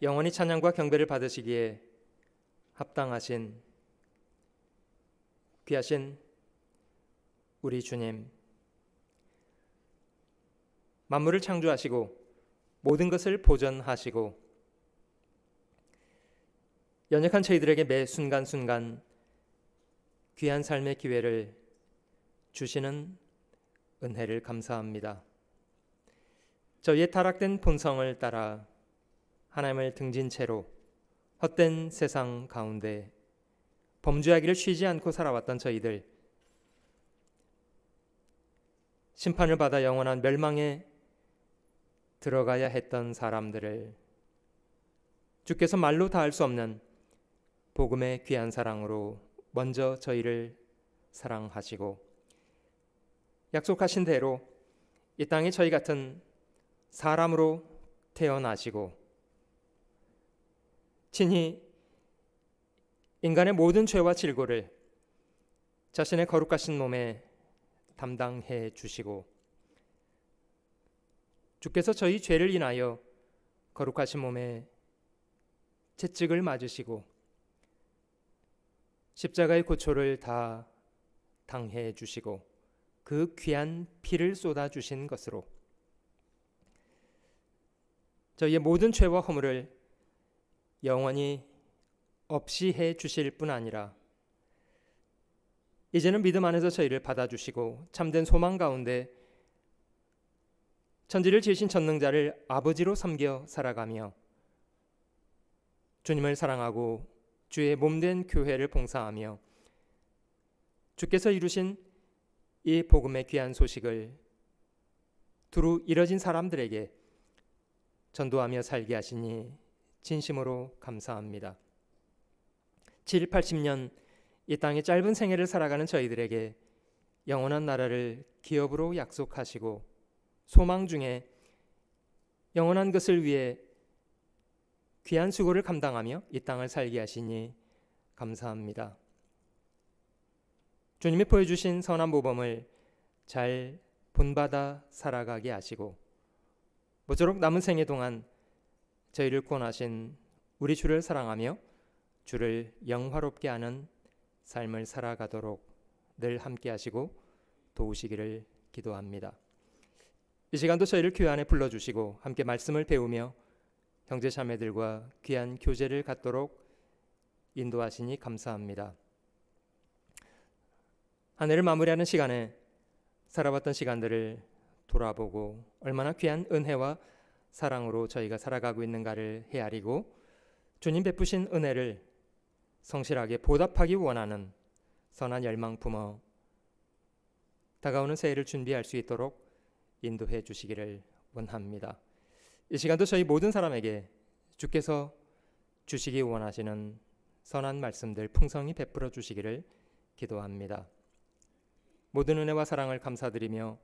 영원히 찬양과 경배를 받으시기에 합당하신 귀하신 우리 주님 만물을 창조하시고 모든 것을 보전하시고 연약한 저희들에게 매 순간순간 귀한 삶의 기회를 주시는 은혜를 감사합니다. 저희의 타락된 본성을 따라 하나님을 등진 채로 헛된 세상 가운데 범죄하기를 쉬지 않고 살아왔던 저희들 심판을 받아 영원한 멸망에 들어가야 했던 사람들을 주께서 말로 다할수 없는 복음의 귀한 사랑으로 먼저 저희를 사랑하시고 약속하신 대로 이 땅에 저희 같은 사람으로 태어나시고 친히 인간의 모든 죄와 질고를 자신의 거룩하신 몸에 담당해 주시고 주께서 저희 죄를 인하여 거룩하신 몸에 채찍을 맞으시고 십자가의 고초를 다 당해 주시고 그 귀한 피를 쏟아 주신 것으로 저희의 모든 죄와 허물을 영원히 없이 해 주실 뿐 아니라 이제는 믿음 안에서 저희를 받아주시고 참된 소망 가운데 천지를 지으신 전능자를 아버지로 섬겨 살아가며 주님을 사랑하고 주의 몸된 교회를 봉사하며 주께서 이루신 이 복음의 귀한 소식을 두루 이뤄진 사람들에게 전도하며 살게 하시니 진심으로 감사합니다. 7, 80년 이 땅의 짧은 생애를 살아가는 저희들에게 영원한 나라를 기업으로 약속하시고 소망 중에 영원한 것을 위해 귀한 수고를 감당하며 이 땅을 살게 하시니 감사합니다. 주님이 보여주신 선한 모범을 잘 본받아 살아가게 하시고 모쪼록 남은 생애 동안 저희를 구원하신 우리 주를 사랑하며 주를 영화롭게 하는 삶을 살아가도록 늘 함께 하시고 도우시기를 기도합니다. 이 시간도 저희를 교회 안에 불러주시고 함께 말씀을 배우며 형제 자매들과 귀한 교제를 갖도록 인도하시니 감사합니다. 한 해를 마무리하는 시간에 살아왔던 시간들을 돌아보고 얼마나 귀한 은혜와 사랑으로 저희가 살아가고 있는가를 헤아리고 주님 베푸신 은혜를 성실하게 보답하기 원하는 선한 열망 품어 다가오는 새해를 준비할 수 있도록 인도해 주시기를 원합니다. 이 시간도 저희 모든 사람에게 주께서 주시기 원하시는 선한 말씀들 풍성히 베풀어 주시기를 기도합니다. 모든 은혜와 사랑을 감사드리며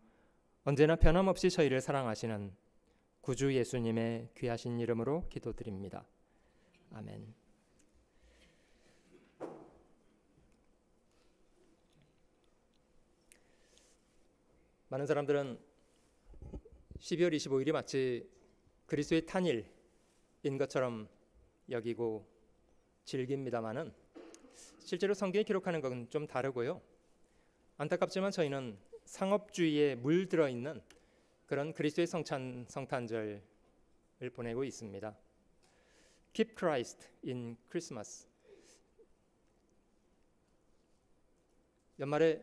언제나 변함없이 저희를 사랑하시는 구주 예수님의 귀하신 이름으로 기도드립니다. 아멘. 많은 사람들은 12월 25일이 마치 그리스도의 탄일인 것처럼 여기고 즐깁니다만은 실제로 성경이 기록하는 것은 좀 다르고요. 안타깝지만 저희는 상업주의에 물들어 있는 그런 그리스도의 성찬 성탄절을 보내고 있습니다. Keep Christ in Christmas. 연말에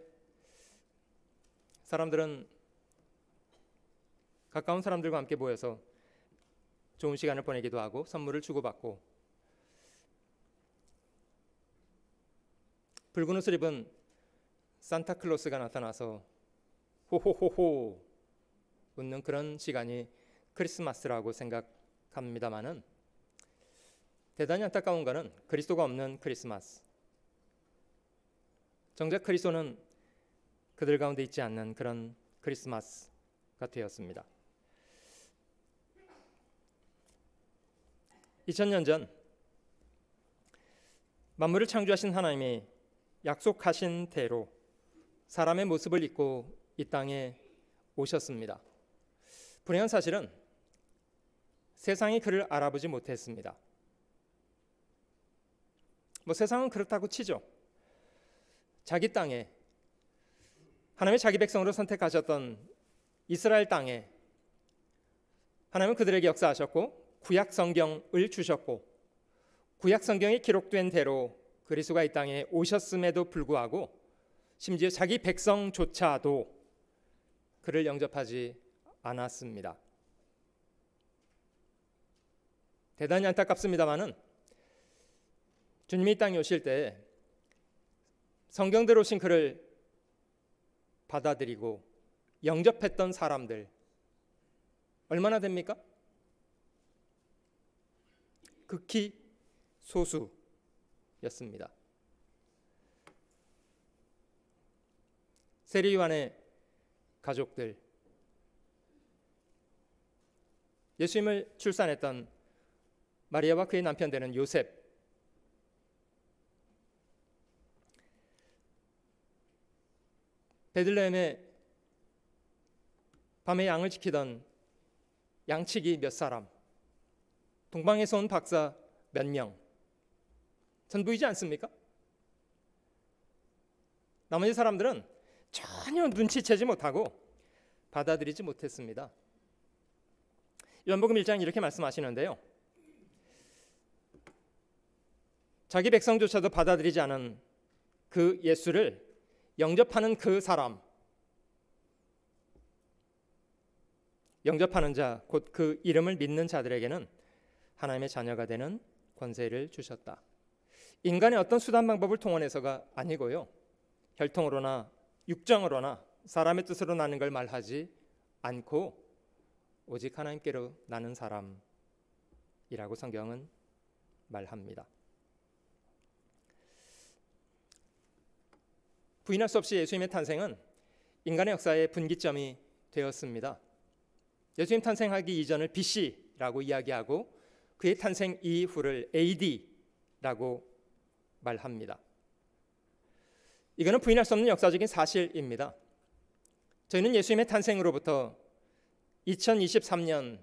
사람들은 가까운 사람들과 함께 모여서 좋은 시간을 보내기도 하고 선물을 주고받고 붉은 옷을 입은 산타클로스가 나타나서 호호호호 웃는 그런 시간이 크리스마스라고 생각합니다만은 대단히 안타까운 것은 그리스도가 없는 크리스마스. 정작 그리스도는 그들 가운데 있지 않는 그런 크리스마스가 되었습니다. 2000년 전 만물을 창조하신 하나님이 약속하신 대로 사람의 모습을 입고 이 땅에 오셨습니다. 불행한 사실은 세상이 그를 알아보지 못했습니다. 뭐 세상은 그렇다고 치죠. 자기 땅에 하나님의 자기 백성으로 선택하셨던 이스라엘 땅에 하나님은 그들에게 역사하셨고 구약 성경을 주셨고 구약 성경에 기록된 대로 그리스도가 이 땅에 오셨음에도 불구하고 심지어 자기 백성조차도 그를 영접하지 않았습니다. 대단히 안타깝습니다만은 주님이 땅에 오실 때 성경대로 오신 그를 받아들이고 영접했던 사람들 얼마나 됩니까? 극히 소수였습니다. 세리완의 가족들 예수님을 출산했던 마리아와 그의 남편 되는 요셉. 베들레헴에 밤에 양을 지키던 양치기 몇 사람. 동방에서 온 박사 몇 명. 전부이지 않습니까? 나머지 사람들은 전혀 눈치채지 못하고 받아들이지 못했습니다. 요한복음 1장 이렇게 말씀하시는데요. 자기 백성조차도 받아들이지 않은 그 예수를 영접하는 그 사람 영접하는 자 곧 그 이름을 믿는 자들에게는 하나님의 자녀가 되는 권세를 주셨다. 인간의 어떤 수단 방법을 통원해서가 아니고요. 혈통으로나 육정으로나 사람의 뜻으로 나는 걸 말하지 않고 오직 하나님께로 나는 사람이라고 성경은 말합니다. 부인할 수 없이 예수님의 탄생은 인간의 역사의 분기점이 되었습니다. 예수님 탄생하기 이전을 BC라고 이야기하고 그의 탄생 이후를 AD라고 말합니다. 이거는 부인할 수 없는 역사적인 사실입니다. 저희는 예수님의 탄생으로부터 2023년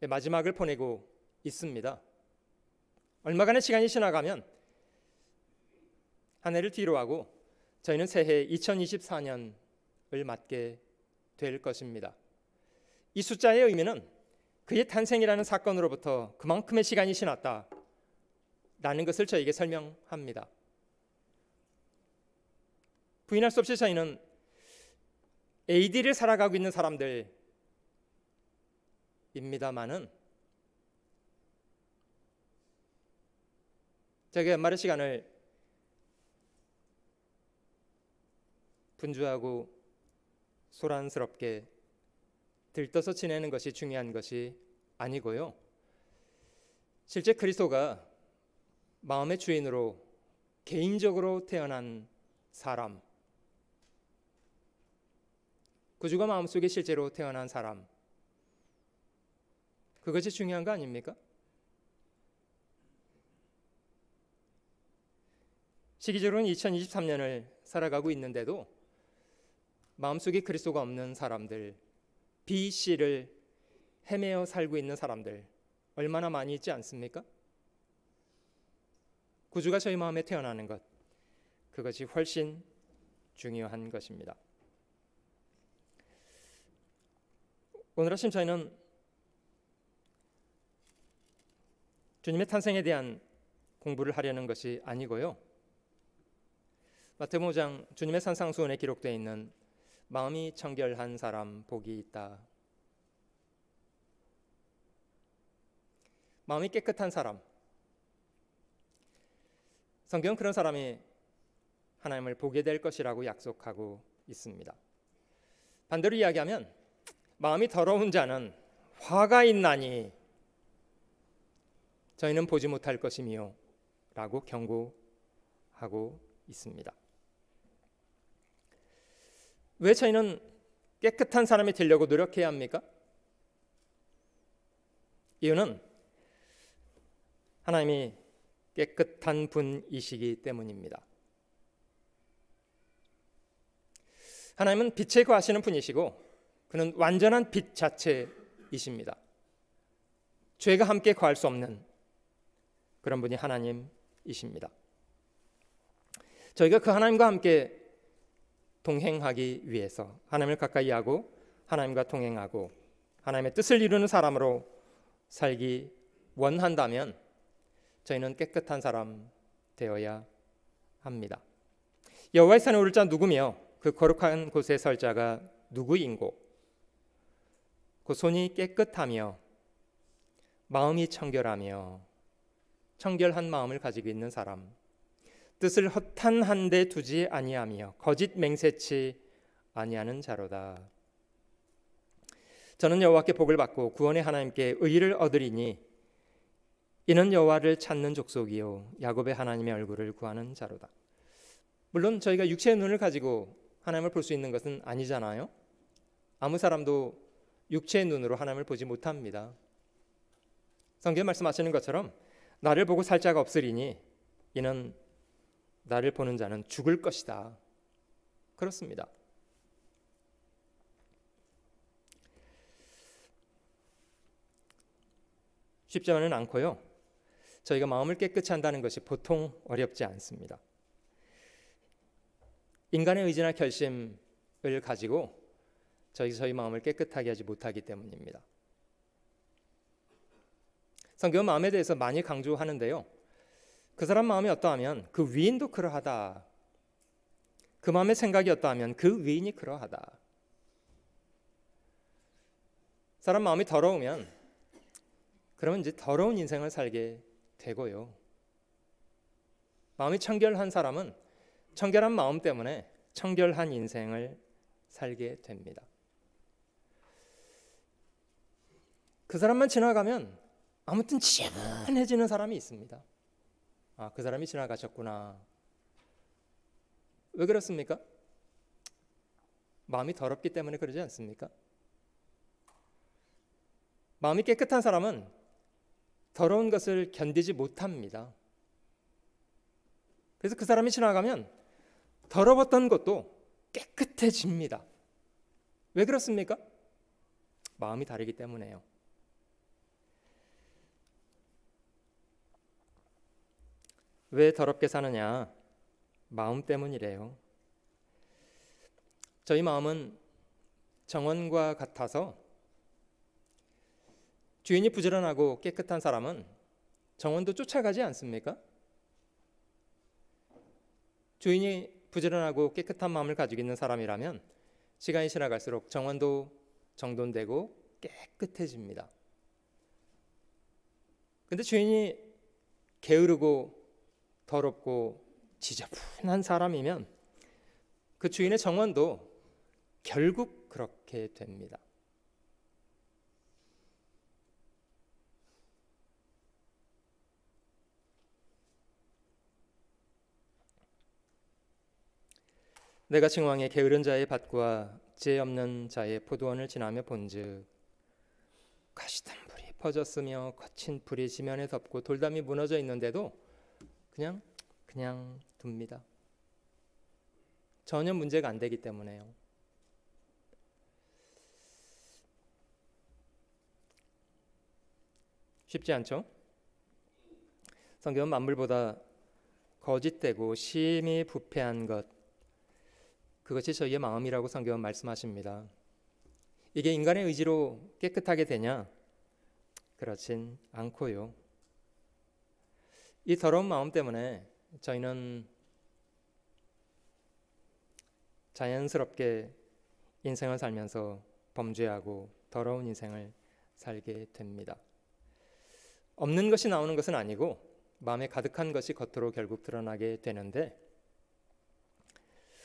의 마지막을 보내고 있습니다. 얼마간의 시간이 지나가면 한 해를 뒤로 하고 저희는 새해 2024년을 맞게 될 것입니다. 이 숫자의 의미는 그의 탄생이라는 사건으로부터 그만큼의 시간이 지났다 라는 것을 저에게 설명합니다. 부인할 수 없이 저희는 AD를 살아가고 있는 사람들입니다만은 제가 연말의 시간을 분주하고 소란스럽게 들떠서 지내는 것이 중요한 것이 아니고요. 실제 그리스도가 마음의 주인으로 개인적으로 태어난 사람 구주가 마음속에 실제로 태어난 사람. 그것이 중요한 거 아닙니까? 시기적으로는 2023년을 살아가고 있는데도 마음속에 그리스도가 없는 사람들, B, C를 헤매어 살고 있는 사람들 얼마나 많이 있지 않습니까? 구주가 저희 마음에 태어나는 것, 그것이 훨씬 중요한 것입니다. 오늘 아침 저희는 주님의 탄생에 대한 공부를 하려는 것이 아니고요. 마태복음 장 주님의 산상수원에 기록되어 있는 마음이 청결한 사람 복이 있다. 마음이 깨끗한 사람. 성경은 그런 사람이 하나님을 보게 될 것이라고 약속하고 있습니다. 반대로 이야기하면 마음이 더러운 자는 화가 있나니 저희는 보지 못할 것이며 라고 경고하고 있습니다. 왜 저희는 깨끗한 사람이 되려고 노력해야 합니까? 이유는 하나님이 깨끗한 분이시기 때문입니다. 하나님은 빛에 거하시는 분이시고 그는 완전한 빛 자체이십니다. 죄가 함께 거할 수 없는 그런 분이 하나님이십니다. 저희가 그 하나님과 함께 동행하기 위해서 하나님을 가까이 하고 하나님과 동행하고 하나님의 뜻을 이루는 사람으로 살기 원한다면 저희는 깨끗한 사람 되어야 합니다. 여호와의 산에 오를 자 누구며 그 거룩한 곳에 설 자가 누구인고 그 손이 깨끗하며 마음이 청결하며 청결한 마음을 가지고 있는 사람 뜻을 허탄한 데 두지 아니하며 거짓 맹세치 아니하는 자로다. 저는 여호와께 복을 받고 구원의 하나님께 의를 얻으리니 이는 여호와를 찾는 족속이요 야곱의 하나님의 얼굴을 구하는 자로다. 물론 저희가 육체의 눈을 가지고 하나님을 볼 수 있는 것은 아니잖아요. 아무 사람도 육체의 눈으로 하나님을 보지 못합니다. 성경 말씀하시는 것처럼 나를 보고 살 자가 없으리니 이는 나를 보는 자는 죽을 것이다. 그렇습니다. 쉽지만은 않고요. 저희가 마음을 깨끗이 한다는 것이 보통 어렵지 않습니다. 인간의 의지나 결심을 가지고 저희 저희 마음을 깨끗하게 하지 못하기 때문입니다. 성경은 마음에 대해서 많이 강조하는데요. 그 사람 마음이 어떠하면 그 위인도 그러하다. 그 마음의 생각이 어떠하면 그 위인이 그러하다. 사람 마음이 더러우면 그러면 이제 더러운 인생을 살게 되고요. 마음이 청결한 사람은 청결한 마음 때문에 청결한 인생을 살게 됩니다. 그 사람만 지나가면 아무튼 지근해지는 사람이 있습니다. 아, 그 사람이 지나가셨구나. 왜 그렇습니까? 마음이 더럽기 때문에 그러지 않습니까? 마음이 깨끗한 사람은 더러운 것을 견디지 못합니다. 그래서 그 사람이 지나가면 더러웠던 것도 깨끗해집니다. 왜 그렇습니까? 마음이 다르기 때문에요. 왜 더럽게 사느냐? 마음 때문이래요. 저희 마음은 정원과 같아서 주인이 부지런하고 깨끗한 사람은 정원도 쫓아가지 않습니까? 주인이 부지런하고 깨끗한 마음을 가지고 있는 사람이라면 시간이 지나갈수록 정원도 정돈되고 깨끗해집니다. 근데 주인이 게으르고 더럽고 지저분한 사람이면 그 주인의 정원도 결국 그렇게 됩니다. 내가 칭왕의 게으른 자의 밭과 지혜 없는 자의 포도원을 지나며 본즉 가시덤불이 퍼졌으며 거친 불이 지면에 덮고 돌담이 무너져 있는데도 그냥 그냥 둡니다. 전혀 문제가 안 되기 때문에요. 쉽지 않죠? 성경은 만물보다 거짓되고 심히 부패한 것 그것이 저희의 마음이라고 성경은 말씀하십니다. 이게 인간의 의지로 깨끗하게 되냐? 그렇진 않고요. 이 더러운 마음 때문에 저희는 자연스럽게 인생을 살면서 범죄하고 더러운 인생을 살게 됩니다. 없는 것이 나오는 것은 아니고 마음에 가득한 것이 겉으로 결국 드러나게 되는데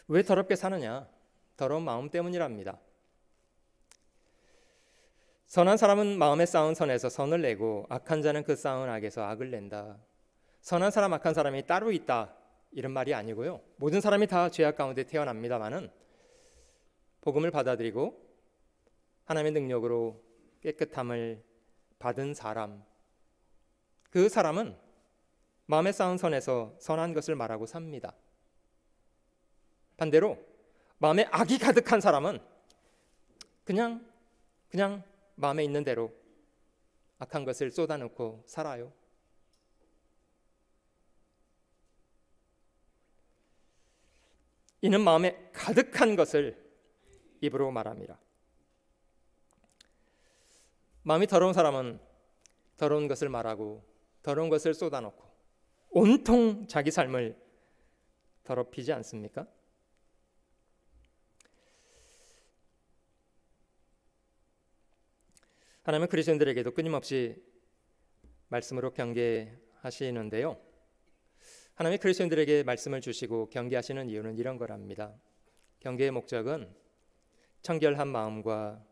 왜 더럽게 사느냐? 더러운 마음 때문이랍니다. 선한 사람은 마음에 쌓은 선에서 선을 내고 악한 자는 그 쌓은 악에서 악을 낸다. 선한 사람 악한 사람이 따로 있다 이런 말이 아니고요. 모든 사람이 다 죄악 가운데 태어납니다만은 복음을 받아들이고 하나님의 능력으로 깨끗함을 받은 사람 그 사람은 마음에 싸운 선에서 선한 것을 말하고 삽니다. 반대로 마음에 악이 가득한 사람은 그냥 그냥 마음에 있는 대로 악한 것을 쏟아놓고 살아요. 이는 마음에 가득한 것을 입으로 말합니다. 마음이 더러운 사람은 더러운 것을 말하고 더러운 것을 쏟아놓고 온통 자기 삶을 더럽히지 않습니까? 하나님은 그리스도들에게도 끊임없이 말씀으로 경계하시는데요. 하나님이 크리스천들에게 말씀을 주시고 경계하시는 이유는 이런 거랍니다. 경계의 목적은 청결한 마음과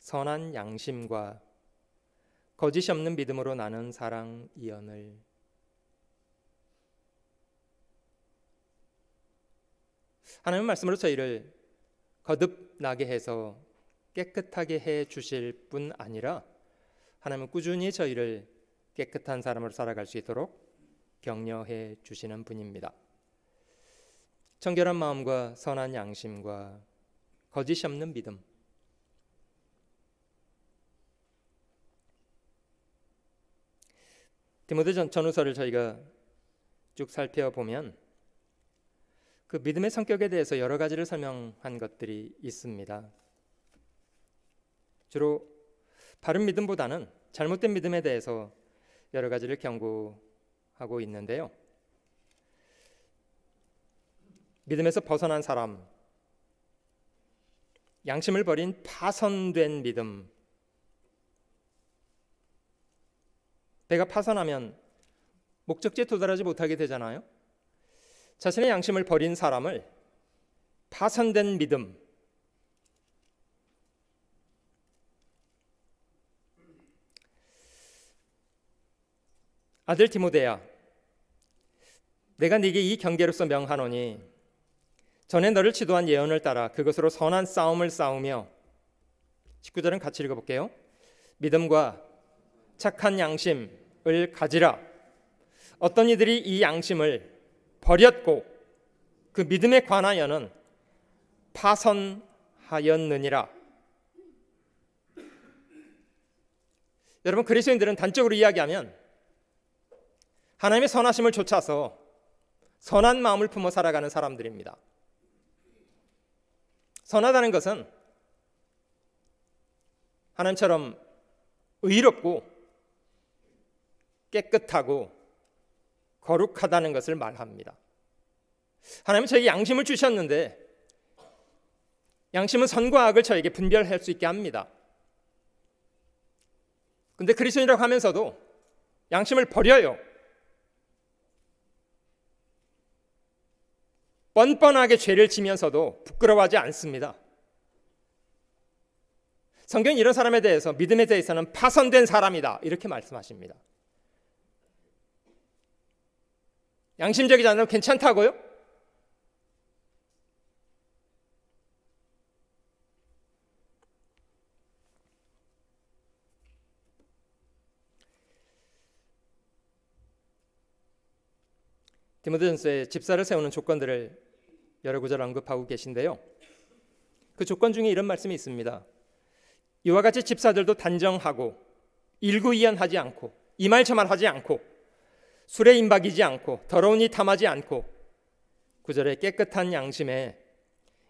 선한 양심과 거짓이 없는 믿음으로 나는 사랑 이언을 하나님의 말씀으로 저희를 거듭나게 해서 깨끗하게 해 주실 뿐 아니라 하나님은 꾸준히 저희를 깨끗한 사람으로 살아갈 수 있도록 격려해 주시는 분입니다. 청결한 마음과 선한 양심과 거짓이 없는 믿음. 디모데 전후서를 저희가 쭉 살펴보면 그 믿음의 성격에 대해서 여러 가지를 설명한 것들이 있습니다. 주로 바른 믿음보다는 잘못된 믿음에 대해서 여러 가지를 경고 하고 있는데요. 믿음에서 벗어난 사람, 양심을 버린 파선된 믿음. 배가 파선하면 목적지에 도달하지 못하게 되잖아요. 자신의 양심을 버린 사람을 파선된 믿음, 아들 디모데야 내가 네게 이 경계로서 명하노니 전에 너를 치도한 예언을 따라 그것으로 선한 싸움을 싸우며 19절은 같이 읽어볼게요. 믿음과 착한 양심을 가지라. 어떤 이들이 이 양심을 버렸고 그 믿음에 관하여는 파선하였느니라. 여러분 그리스도인들은 단적으로 이야기하면 하나님의 선하심을 쫓아서 선한 마음을 품어 살아가는 사람들입니다. 선하다는 것은 하나님처럼 의롭고 깨끗하고 거룩하다는 것을 말합니다. 하나님은 저에게 양심을 주셨는데 양심은 선과 악을 저에게 분별할 수 있게 합니다. 근데 그리스도인이라고 하면서도 양심을 버려요. 뻔뻔하게 죄를 지면서도 부끄러워하지 않습니다. 성경은 이런 사람에 대해서 믿음에 대해서는 파선된 사람이다 이렇게 말씀하십니다. 양심적이지 않으면 괜찮다고요? 디모데전서의 집사를 세우는 조건들을 여러 구절 언급하고 계신데요. 그 조건 중에 이런 말씀이 있습니다. 이와 같이 집사들도 단정하고 일구이연하지 않고 이말저말하지 않고 술에 임박이지 않고 더러운 이 탐하지 않고 구절에 깨끗한 양심에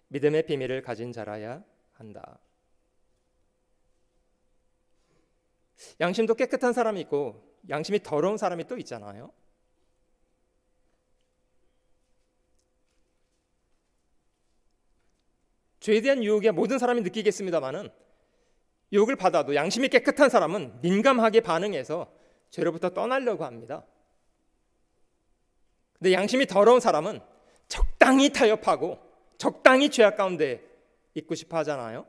믿음의 비밀을 가진 자라야 한다. 양심도 깨끗한 사람이 있고 양심이 더러운 사람이 또 있잖아요. 죄에 대한 유혹에 모든 사람이 느끼겠습니다만은 유혹을 받아도 양심이 깨끗한 사람은 민감하게 반응해서 죄로부터 떠나려고 합니다. 근데 양심이 더러운 사람은 적당히 타협하고 적당히 죄악 가운데 있고 싶어 하잖아요.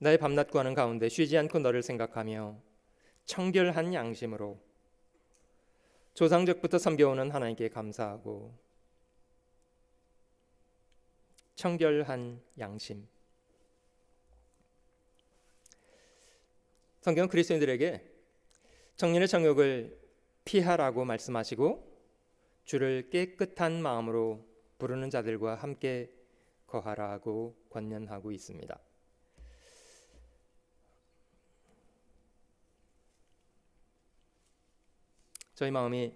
나의 밤낮 구하는 가운데 쉬지 않고 너를 생각하며 청결한 양심으로 조상적부터 섬겨오는 하나님께 감사하고 청결한 양심. 성경은 그리스도인들에게 정년의 정욕을 피하라고 말씀하시고 주를 깨끗한 마음으로 부르는 자들과 함께 거하라고 권면하고 있습니다. 저희 마음이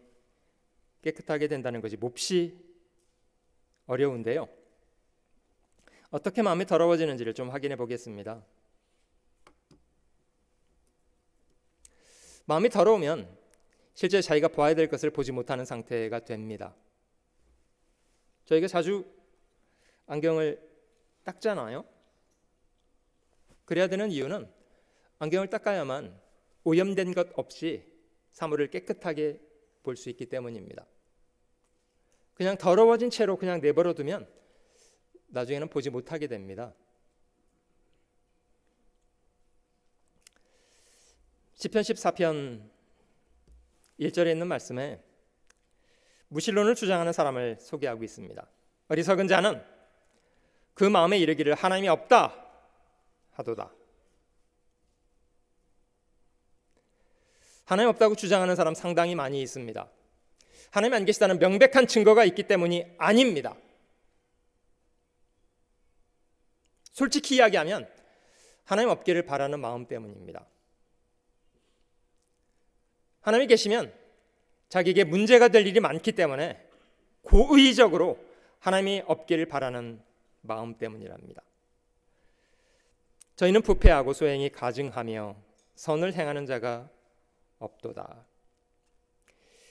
깨끗하게 된다는 것이 몹시 어려운데요. 어떻게 마음이 더러워지는지를 좀 확인해 보겠습니다. 마음이 더러우면 실제 자기가 보아야 될 것을 보지 못하는 상태가 됩니다. 저희가 자주 안경을 닦잖아요. 그래야 되는 이유는 안경을 닦아야만 오염된 것 없이 사물을 깨끗하게 볼 수 있기 때문입니다. 그냥 더러워진 채로 그냥 내버려 두면 나중에는 보지 못하게 됩니다. 시편 14편 1절에 있는 말씀에 무신론을 주장하는 사람을 소개하고 있습니다. 어리석은 자는 그 마음에 이르기를 하나님이 없다 하도다. 하나님 없다고 주장하는 사람 상당히 많이 있습니다. 하나님 안 계시다는 명백한 증거가 있기 때문이 아닙니다. 솔직히 이야기하면 하나님 없기를 바라는 마음 때문입니다. 하나님이 계시면 자기에게 문제가 될 일이 많기 때문에 고의적으로 하나님이 없기를 바라는 마음 때문이랍니다. 저희는 부패하고 소행이 가증하며 선을 행하는 자가 없도다.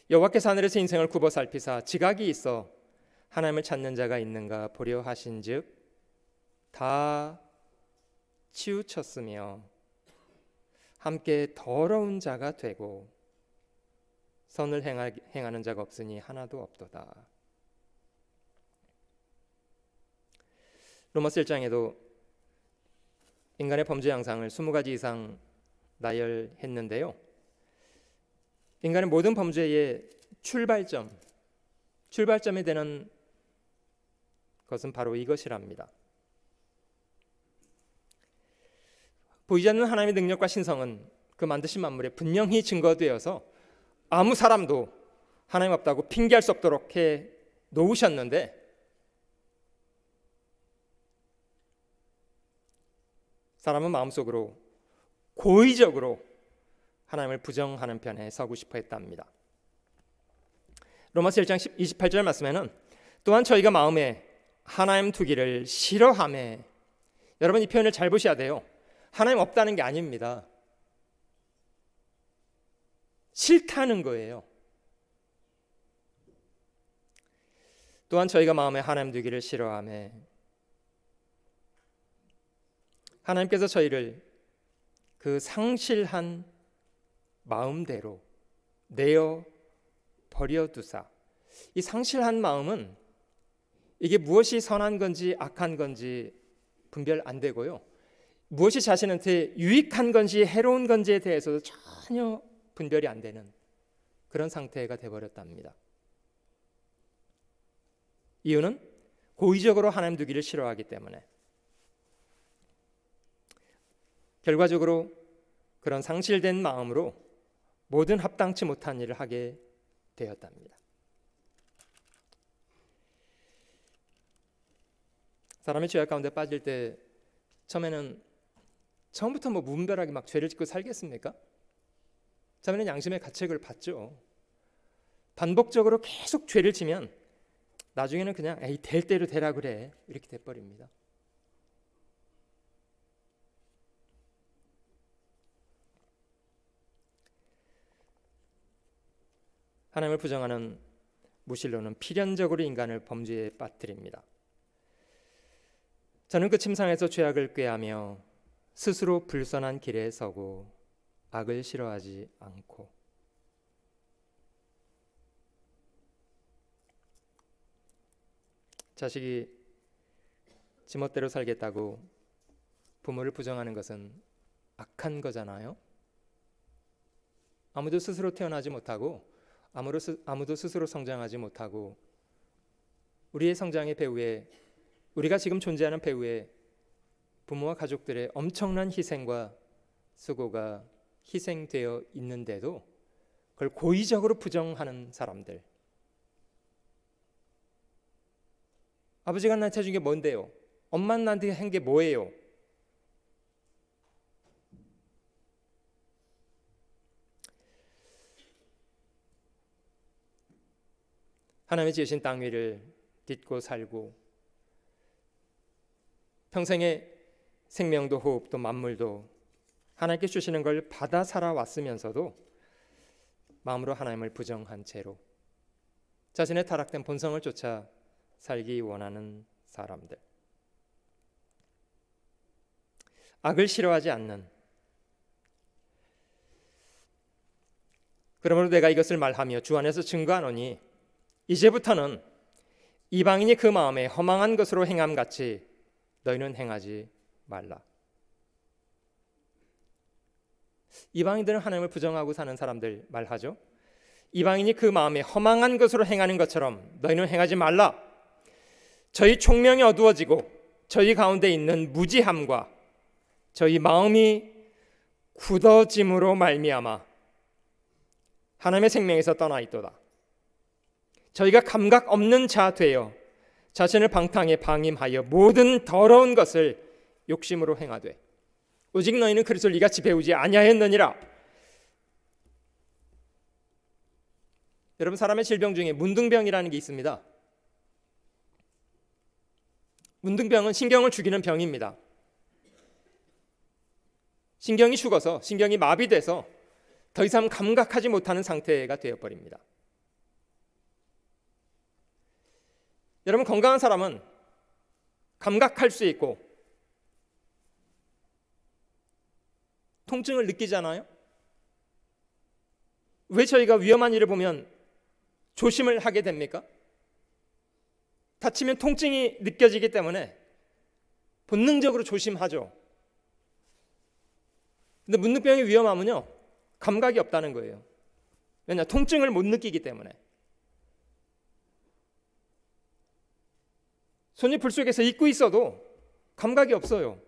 여호와께서 하늘에서 인생을 굽어 살피사 지각이 있어 하나님을 찾는 자가 있는가 보려 하신즉 다 치우쳤으며 함께 더러운 자가 되고 선을 행하는 자가 없으니 하나도 없도다. 로마스 1장에도 인간의 범죄 양상을 20가지 이상 나열했는데요. 인간의 모든 범죄의 출발점, 출발점이 되는 것은 바로 이것이랍니다. 보이지 않는 하나님의 능력과 신성은 그 만드신 만물에 분명히 증거되어서 아무 사람도 하나님 없다고 핑계할 수 없도록 해 놓으셨는데 사람은 마음속으로 고의적으로 하나님을 부정하는 편에 서고 싶어 했답니다. 로마서 1장 28절 말씀에는 또한 저희가 마음에 하나님 두기를 싫어함에 여러분 이 표현을 잘 보셔야 돼요. 하나님 없다는 게 아닙니다. 싫다는 거예요. 또한 저희가 마음에 하나님 되기를 싫어함에 하나님께서 저희를 그 상실한 마음대로 내어 버려두사 이 상실한 마음은 이게 무엇이 선한 건지 악한 건지 분별 안 되고요. 무엇이 자신한테 유익한 건지 해로운 건지에 대해서도 전혀 분별이 안 되는 그런 상태가 되어버렸답니다. 이유는 고의적으로 하나님 두기를 싫어하기 때문에 결과적으로 그런 상실된 마음으로 모든 합당치 못한 일을 하게 되었답니다. 사람이 죄악 가운데 빠질 때 처음에는 처음부터 뭐 무분별하게 막 죄를 짓고 살겠습니까? 처음에는 양심의 가책을 받죠. 반복적으로 계속 죄를 지면 나중에는 그냥 에이 될 대로 되라 그래 이렇게 돼버립니다. 하나님을 부정하는 무신론은 필연적으로 인간을 범죄에 빠뜨립니다. 저는 그 침상에서 죄악을 꾀하며 스스로 불선한 길에 서고 악을 싫어하지 않고 자식이 지멋대로 살겠다고 부모를 부정하는 것은 악한 거잖아요. 아무도 스스로 태어나지 못하고 아무도 스스로 성장하지 못하고 우리의 성장의 배후에 우리가 지금 존재하는 배후에 부모와 가족들의 엄청난 희생과 수고가 희생되어 있는데도 그걸 고의적으로 부정하는 사람들. 아버지가 나한테 준게 뭔데요? 엄마 나한테 한 게 뭐예요? 하나님이 지으신 땅 위를 딛고 살고 평생의 생명도 호흡도 만물도 하나님께 주시는 걸 받아 살아왔으면서도 마음으로 하나님을 부정한 채로 자신의 타락된 본성을 쫓아 살기 원하는 사람들. 악을 싫어하지 않는 그러므로 내가 이것을 말하며 주 안에서 증거하노니 이제부터는 이방인이 그 마음에 허망한 것으로 행함 같이 너희는 행하지 말라. 이방인들은 하나님을 부정하고 사는 사람들 말하죠. 이방인이 그 마음에 허망한 것으로 행하는 것처럼 너희는 행하지 말라. 저희 총명이 어두워지고 저희 가운데 있는 무지함과 저희 마음이 굳어짐으로 말미암아 하나님의 생명에서 떠나 있도다. 저희가 감각 없는 자 되어 자신을 방탕에 방임하여 모든 더러운 것을 욕심으로 행하되 오직 너희는 그리스도를 이같이 배우지 아니하였느니라. 여러분 사람의 질병 중에 문둥병이라는 게 있습니다. 문둥병은 신경을 죽이는 병입니다. 신경이 죽어서 신경이 마비돼서 더 이상 감각하지 못하는 상태가 되어버립니다. 여러분 건강한 사람은 감각할 수 있고 통증을 느끼잖아요. 왜 저희가 위험한 일을 보면 조심을 하게 됩니까? 다치면 통증이 느껴지기 때문에 본능적으로 조심하죠. 근데 문둥병의 위험함은요, 감각이 없다는 거예요. 왜냐, 통증을 못 느끼기 때문에. 손이 불 속에서 잊고 있어도 감각이 없어요.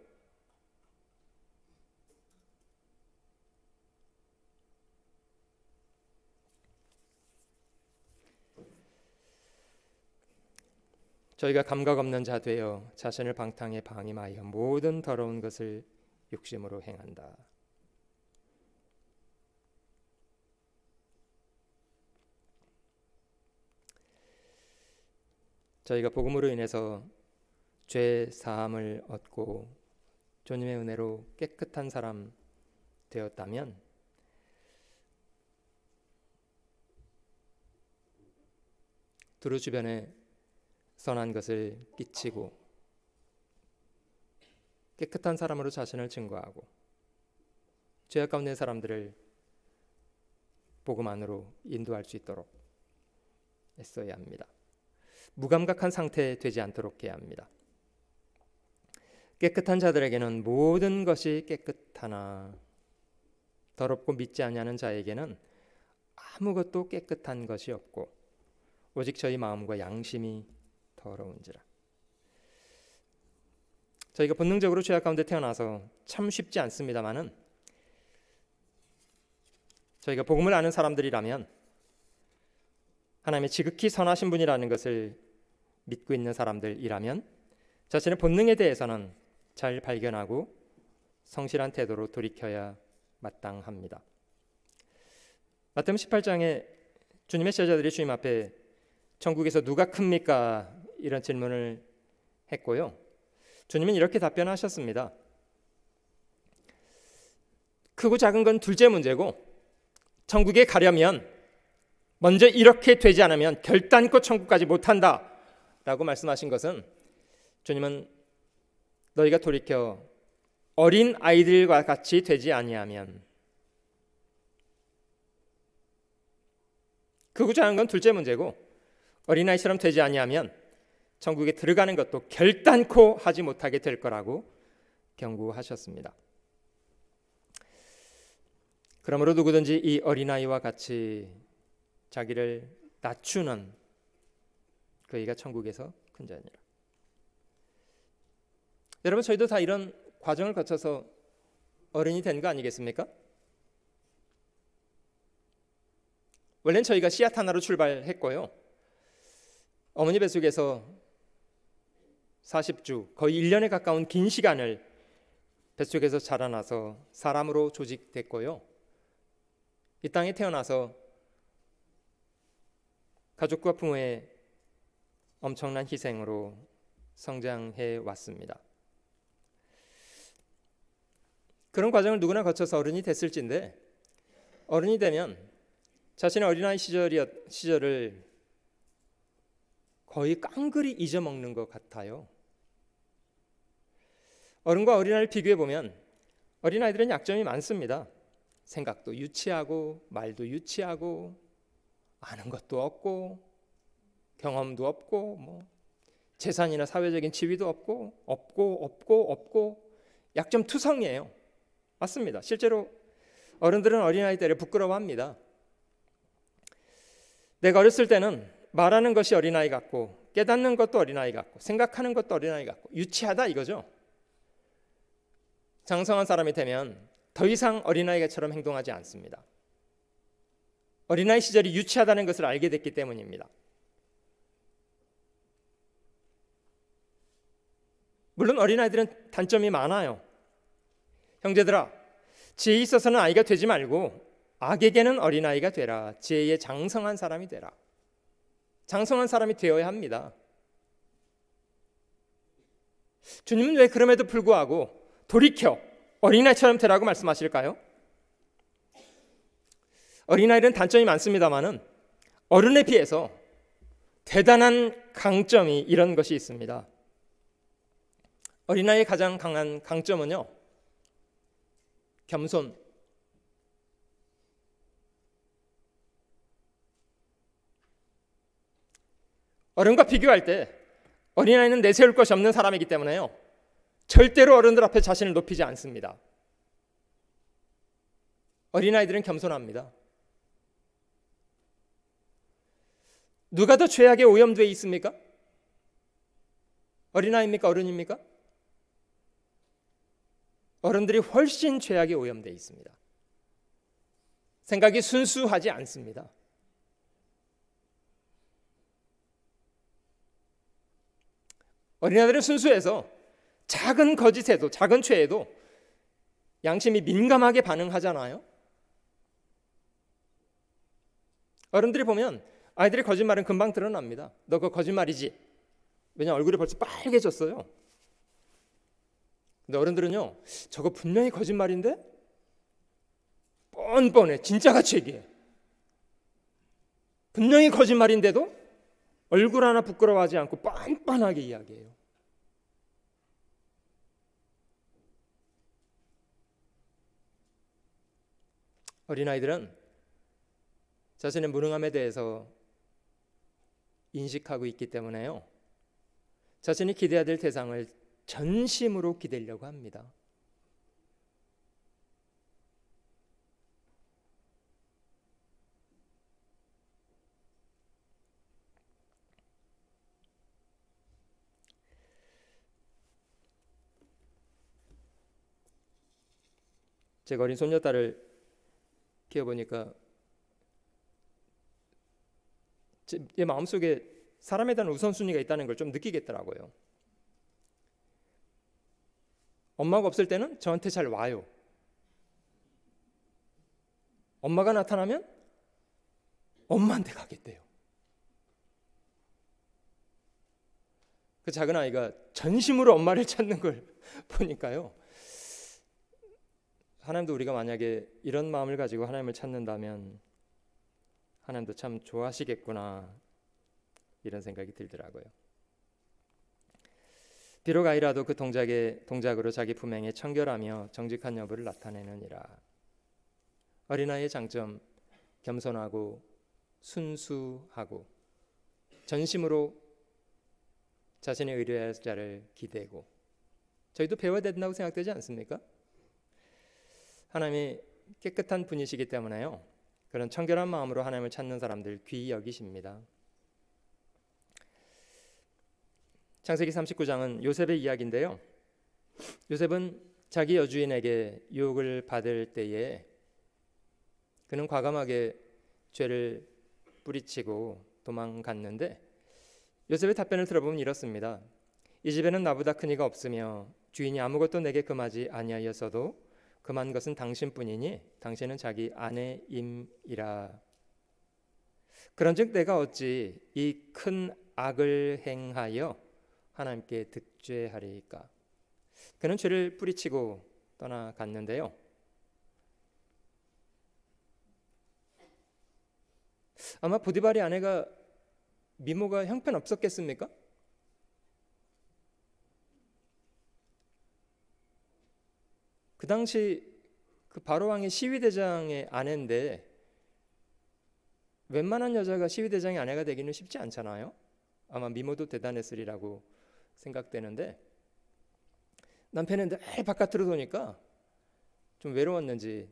저희가 감각 없는 자 되어 자신을 방탕에 방임하여 모든 더러운 것을 욕심으로 행한다. 저희가 복음으로 인해서 죄 사함을 얻고 주님의 은혜로 깨끗한 사람 되었다면 두루 주변에 선한 것을 끼치고 깨끗한 사람으로 자신을 증거하고 죄악 가운데 사람들을 복음 안으로 인도할 수 있도록 애써야 합니다. 무감각한 상태에 되지 않도록 해야 합니다. 깨끗한 자들에게는 모든 것이 깨끗하나 더럽고 믿지 아니하는 자에게는 아무것도 깨끗한 것이 없고 오직 저희 마음과 양심이 더러운지라. 저희가 본능적으로 죄악 가운데 태어나서 참 쉽지 않습니다만은 저희가 복음을 아는 사람들이라면 하나님의 지극히 선하신 분이라는 것을 믿고 있는 사람들이라면 자신의 본능에 대해서는 잘 발견하고 성실한 태도로 돌이켜야 마땅합니다. 마태음 18장에 주님의 제자들이 주님 앞에 천국에서 누가 큽니까? 이런 질문을 했고요. 주님은 이렇게 답변하셨습니다. 크고 작은 건 둘째 문제고 천국에 가려면 먼저 이렇게 되지 않으면 결단코 천국까지 못한다. 라고 말씀하신 것은 주님은 너희가 돌이켜 어린 아이들과 같이 되지 아니하면 그구자하는건 둘째 문제고 어린아이처럼 되지 아니하면 천국에 들어가는 것도 결단코 하지 못하게 될 거라고 경고하셨습니다. 그러므로 누구든지 이 어린아이와 같이 자기를 낮추는 그이가 천국에서 큰 자니라. 여러분 저희도 다 이런 과정을 거쳐서 어른이 된 거 아니겠습니까? 원래는 저희가 씨앗 하나로 출발했고요. 어머니 뱃속에서 40주, 거의 1년에 가까운 긴 시간을 뱃속에서 자라나서 사람으로 조직됐고요. 이 땅에 태어나서 가족과 부모의 엄청난 희생으로 성장해 왔습니다. 그런 과정을 누구나 거쳐서 어른이 됐을진데 어른이 되면 자신의 어린아이 시절이었, 시절을 거의 깡그리 잊어먹는 것 같아요. 어른과 어린아이를 비교해 보면 어린아이들은 약점이 많습니다. 생각도 유치하고 말도 유치하고 아는 것도 없고 경험도 없고 뭐 재산이나 사회적인 지위도 없고 없고 없고 없고 약점 투성이에요. 맞습니다. 실제로 어른들은 어린아이 때를 부끄러워합니다. 내가 어렸을 때는 말하는 것이 어린아이 같고 깨닫는 것도 어린아이 같고 생각하는 것도 어린아이 같고 유치하다 이거죠. 장성한 사람이 되면 더 이상 어린아이처럼 행동하지 않습니다. 어린아이 시절이 유치하다는 것을 알게 됐기 때문입니다. 물론 어린아이들은 단점이 많아요. 형제들아, 지혜 있어서는 아이가 되지 말고 악에게는 어린아이가 되라. 지혜에 장성한 사람이 되라. 장성한 사람이 되어야 합니다. 주님은 왜 그럼에도 불구하고 돌이켜 어린아이처럼 되라고 말씀하실까요? 어린아이는 단점이 많습니다만은 어른에 비해서 대단한 강점이 이런 것이 있습니다. 어린아이의 가장 강한 강점은요. 겸손. 어른과 비교할 때 어린아이는 내세울 것이 없는 사람이기 때문에요. 절대로 어른들 앞에 자신을 높이지 않습니다. 어린아이들은 겸손합니다. 누가 더 죄악에 오염돼 있습니까? 어린아이입니까? 어른입니까? 어른들이 훨씬 죄악에 오염돼 있습니다. 생각이 순수하지 않습니다. 어린아이들은 순수해서 작은 거짓에도 작은 죄에도 양심이 민감하게 반응하잖아요. 어른들이 보면 아이들의 거짓말은 금방 드러납니다. 너그 거짓말이지? 왜냐 얼굴이 벌써 빨개졌어요. 근데 어른들은요, 저거 분명히 거짓말인데 뻔뻔해, 진짜 같이 얘기해. 분명히 거짓말인데도 얼굴 하나 부끄러워하지 않고 뻔뻔하게 이야기해요. 어린아이들은 자신의 무능함에 대해서 인식하고 있기 때문에요. 자신이 기대야 해될 대상을 전심으로 기대려고 합니다. 제 어린 손녀딸을 키워보니까 제, 마음속에 사람에 대한 우선순위가 있다는 걸 좀 느끼겠더라고요. 엄마가 없을 때는 저한테 잘 와요. 엄마가 나타나면 엄마한테 가겠대요. 그 작은 아이가 전심으로 엄마를 찾는 걸 보니까요. 하나님도 우리가 만약에 이런 마음을 가지고 하나님을 찾는다면 하나님도 참 좋아하시겠구나 이런 생각이 들더라고요. 비록 아이라도 그 동작의 동작으로 자기 품행에 청결하며 정직한 여부를 나타내느니라. 어린아이의 장점 겸손하고 순수하고 전심으로 자신의 의뢰자를 기대고 저희도 배워야 된다고 생각되지 않습니까? 하나님이 깨끗한 분이시기 때문에요. 그런 청결한 마음으로 하나님을 찾는 사람들 귀히 여기십니다. 창세기 39장은 요셉의 이야기인데요. 요셉은 자기 여주인에게 유혹을 받을 때에 그는 과감하게 죄를 뿌리치고 도망갔는데 요셉의 답변을 들어보면 이렇습니다. 이 집에는 나보다 큰 이가 없으며 주인이 아무것도 내게 금하지 아니하였어도 금한 것은 당신뿐이니 당신은 자기 아내임이라. 그런즉 내가 어찌 이 큰 악을 행하여 하나님께 득죄하리까? 그는 죄를 뿌리치고 떠나갔는데요. 아마 보디발의 아내가 미모가 형편없었겠습니까? 그 당시 그 바로 왕의 시위 대장의 아내인데 웬만한 여자가 시위 대장의 아내가 되기는 쉽지 않잖아요. 아마 미모도 대단했으리라고 생각되는데 남편은 늘 바깥으로 도니까 좀 외로웠는지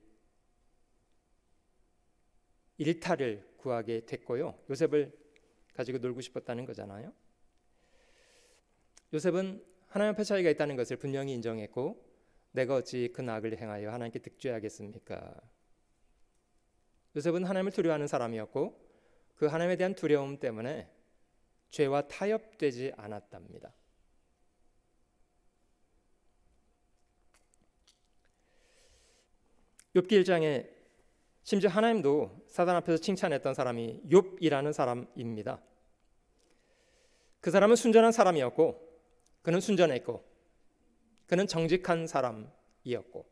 일탈을 구하게 됐고요. 요셉을 가지고 놀고 싶었다는 거잖아요. 요셉은 하나님 앞에 차이가 있다는 것을 분명히 인정했고 내가 어찌 그 악을 행하여 하나님께 득죄하겠습니까? 요셉은 하나님을 두려워하는 사람이었고 그 하나님에 대한 두려움 때문에 죄와 타협되지 않았답니다. 욥기 1장에 심지어 하나님도 사단 앞에서 칭찬했던 사람이 욥이라는 사람입니다. 그 사람은 순전한 사람이었고 그는 순전했고 그는 정직한 사람이었고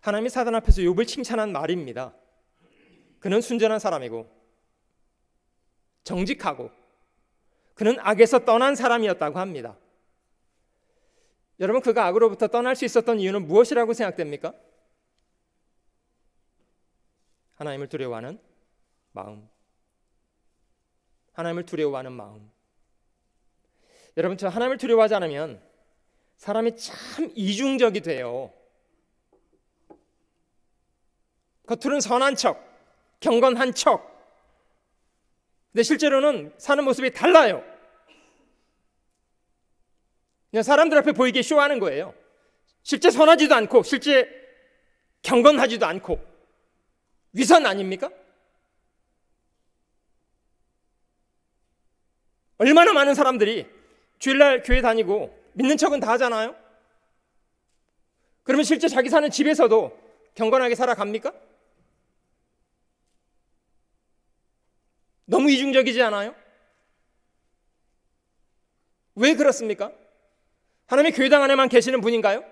하나님이 사단 앞에서 욥을 칭찬한 말입니다. 그는 순전한 사람이고 정직하고 그는 악에서 떠난 사람이었다고 합니다. 여러분 그가 악으로부터 떠날 수 있었던 이유는 무엇이라고 생각됩니까? 하나님을 두려워하는 마음. 하나님을 두려워하는 마음. 여러분 저 하나님을 두려워하지 않으면 사람이 참 이중적이 돼요. 겉으로는 선한 척, 경건한 척. 근데 실제로는 사는 모습이 달라요. 그냥 사람들 앞에 보이게 쇼하는 거예요. 실제 선하지도 않고, 실제 경건하지도 않고, 위선 아닙니까? 얼마나 많은 사람들이 주일날 교회 다니고 믿는 척은 다 하잖아요. 그러면 실제 자기 사는 집에서도 경건하게 살아갑니까? 너무 이중적이지 않아요? 왜 그렇습니까? 하나님의 교회당 안에만 계시는 분인가요?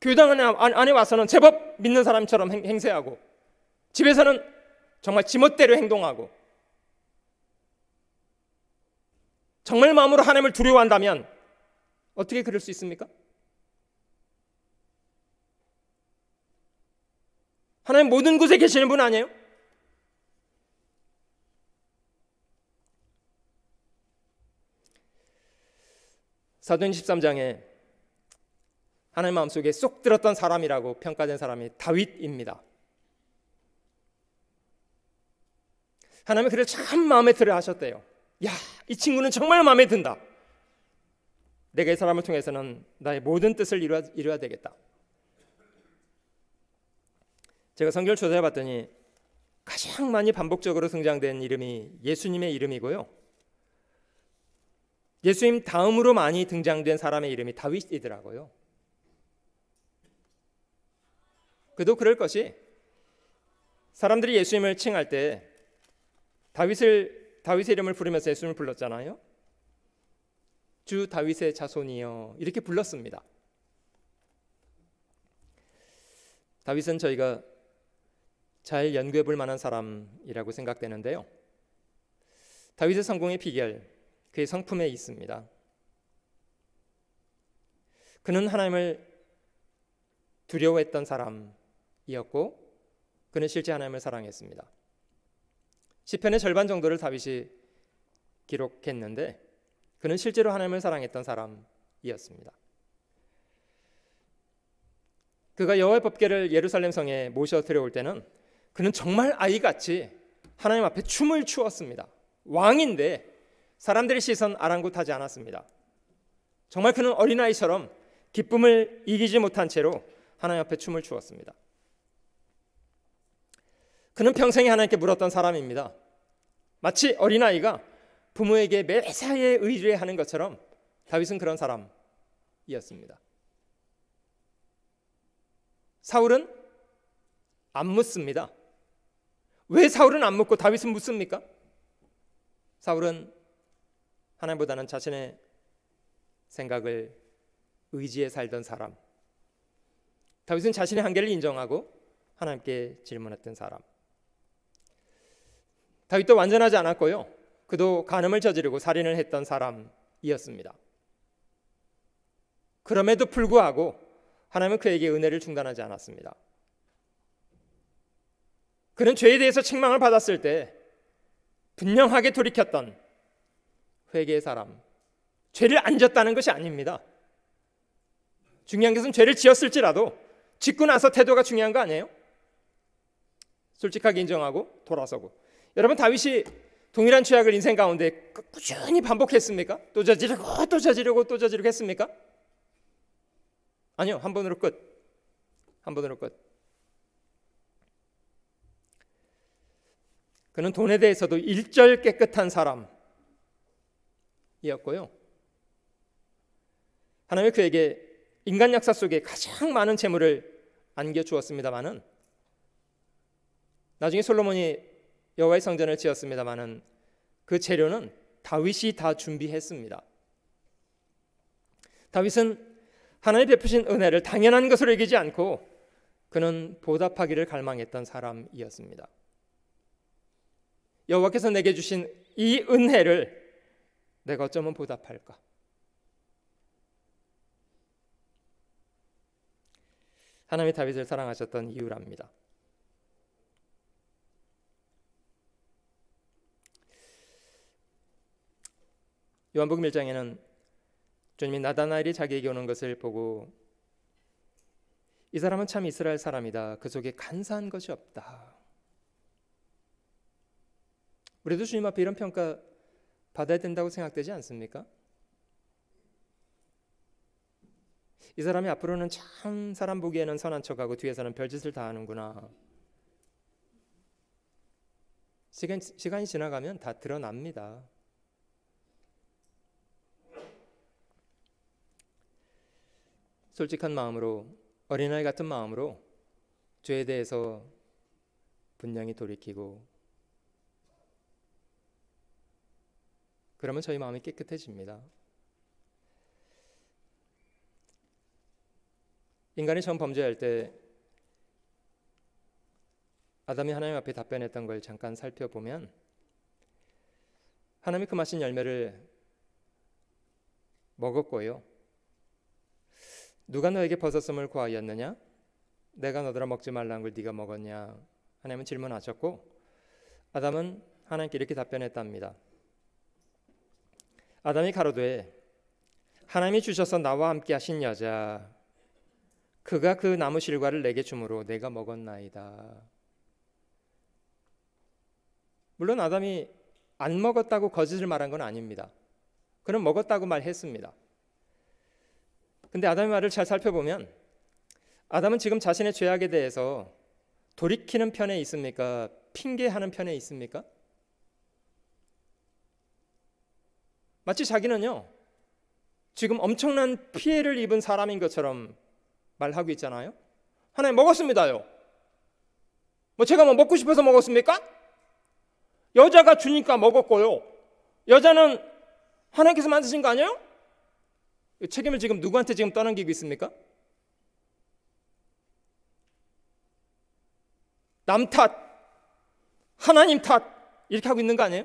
교회당 안에 와서는 제법 믿는 사람처럼 행세하고 집에서는 정말 지멋대로 행동하고 정말 마음으로 하나님을 두려워한다면 어떻게 그럴 수 있습니까? 하나님 모든 곳에 계시는 분 아니에요? 사도행 13장에 하나님 마음속에 쏙 들었던 사람이라고 평가된 사람이 다윗입니다. 하나님 그를 참 마음에 들어 하셨대요. 야, 이 친구는 정말 마음에 든다. 내가 이 사람을 통해서는 나의 모든 뜻을 이루어, 이루어야 되겠다. 제가 성경 조사해 봤더니 가장 많이 반복적으로 등장된 이름이 예수님의 이름이고요. 예수님 다음으로 많이 등장된 사람의 이름이 다윗이더라고요. 그도 그럴 것이 사람들이 예수님을 칭할 때 다윗을 다윗의 이름을 부르면서 예수님을 불렀잖아요. 주 다윗의 자손이여 이렇게 불렀습니다. 다윗은 저희가 잘 연구해 볼 만한 사람이라고 생각되는데요. 다윗의 성공의 비결, 그의 성품에 있습니다. 그는 하나님을 두려워했던 사람이었고, 그는 실제 하나님을 사랑했습니다. 시편의 절반 정도를 다윗이 기록했는데 그는 실제로 하나님을 사랑했던 사람이었습니다. 그가 여호와의 법궤를 예루살렘 성에 모셔 들여올 때는 그는 정말 아이같이 하나님 앞에 춤을 추었습니다. 왕인데 사람들의 시선 아랑곳하지 않았습니다. 정말 그는 어린아이처럼 기쁨을 이기지 못한 채로 하나님 앞에 춤을 추었습니다. 그는 평생에 하나님께 물었던 사람입니다. 마치 어린아이가 부모에게 매사에 의뢰하는 것처럼 다윗은 그런 사람이었습니다. 사울은 안 묻습니다. 왜 사울은 안 묻고 다윗은 묻습니까? 사울은 하나님보다는 자신의 생각을 의지해 살던 사람. 다윗은 자신의 한계를 인정하고 하나님께 질문했던 사람. 다윗도 완전하지 않았고요. 그도 간음을 저지르고 살인을 했던 사람이었습니다. 그럼에도 불구하고 하나님은 그에게 은혜를 중단하지 않았습니다. 그는 죄에 대해서 책망을 받았을 때 분명하게 돌이켰던 회개의 사람, 죄를 안 졌다는 것이 아닙니다. 중요한 것은 죄를 지었을지라도 짓고 나서 태도가 중요한 거 아니에요? 솔직하게 인정하고 돌아서고 여러분 다윗이 동일한 죄악을 인생 가운데 그 꾸준히 반복했습니까? 또 저지르고 아, 또 저지르고 또 저지르고 했습니까? 아니요, 한 번으로 끝. 한 번으로 끝. 그는 돈에 대해서도 일절 깨끗한 사람이었고요. 하나님이 그에게 인간 역사 속에 가장 많은 재물을 안겨 주었습니다만은 나중에 솔로몬이 여호와의 성전을 지었습니다마는 그 재료는 다윗이 다 준비했습니다. 다윗은 하나님 베푸신 은혜를 당연한 것으로 여기지 않고 그는 보답하기를 갈망했던 사람이었습니다. 여호와께서 내게 주신 이 은혜를 내가 어쩌면 보답할까? 하나님이 다윗을 사랑하셨던 이유랍니다. 요한복음 1장에는 주님이 나다나엘이 자기에게 오는 것을 보고 이 사람은 참 이스라엘 사람이다. 그 속에 간사한 것이 없다. 우리도 주님 앞에 이런 평가 받아야 된다고 생각되지 않습니까? 이 사람이 앞으로는 참 사람 보기에는 선한 척하고 뒤에서는 별짓을 다 하는구나. 시간, 시간이 지나가면 다 드러납니다. 솔직한 마음으로 어린아이 같은 마음으로 죄에 대해서 분명히 돌이키고 그러면 저희 마음이 깨끗해집니다. 인간이 처음 범죄할 때 아담이 하나님 앞에 답변했던 걸 잠깐 살펴보면 하나님이 그맛신 열매를 먹었고요. 누가 너에게 벗었음을 구하였느냐? 내가 너더러 먹지 말라는걸 네가 먹었냐? 하나님은 질문하셨고 아담은 하나님께 이렇게 답변했답니다. 아담이 가로되 하나님이 주셔서 나와 함께 하신 여자 그가 그 나무 실과를 내게 주므로 내가 먹었나이다. 물론 아담이 안 먹었다고 거짓을 말한 건 아닙니다. 그는 먹었다고 말했습니다. 근데 아담의 말을 잘 살펴보면 음. 아담은 지금 자신의 죄악에 대해서 돌이키는 편에 있습니까? 핑계하는 편에 있습니까? 마치 자기는요, 지금 엄청난 피해를 입은 사람인 것처럼 말하고 있잖아요. 하나님 먹었습니다요. 뭐 제가 뭐 먹고 싶어서 먹었습니까? 여자가 주니까 먹었고요. 여자는 하나님께서 만드신 거 아니에요? 책임을 지금 누구한테 지금 떠넘기고 있습니까? 남 탓, 하나님 탓 이렇게 하고 있는 거 아니에요?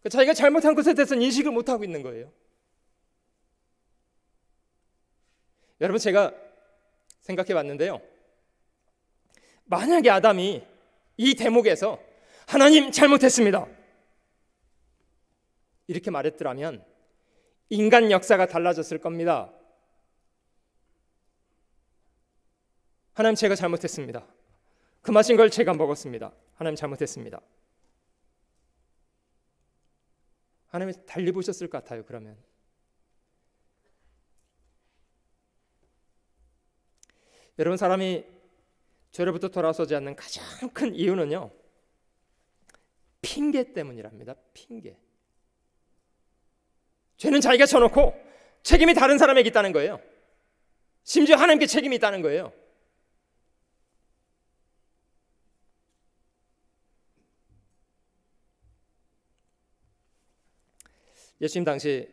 그러니까 자기가 잘못한 것에 대해서는 인식을 못 하고 있는 거예요. 여러분 제가 생각해 봤는데요. 만약에 아담이 이 대목에서 하나님 잘못했습니다. 이렇게 말했더라면 인간 역사가 달라졌을 겁니다. 하나님 제가 잘못했습니다. 그 마신 걸 제가 먹었습니다. 하나님 잘못했습니다. 하나님이 달리 보셨을 것 같아요. 그러면 여러분 사람이 죄로부터 돌아서지 않는 가장 큰 이유는요 핑계 때문이랍니다. 핑계. 죄는 자기가 져놓고 책임이 다른 사람에게 있다는 거예요. 심지어 하나님께 책임이 있다는 거예요. 예수님 당시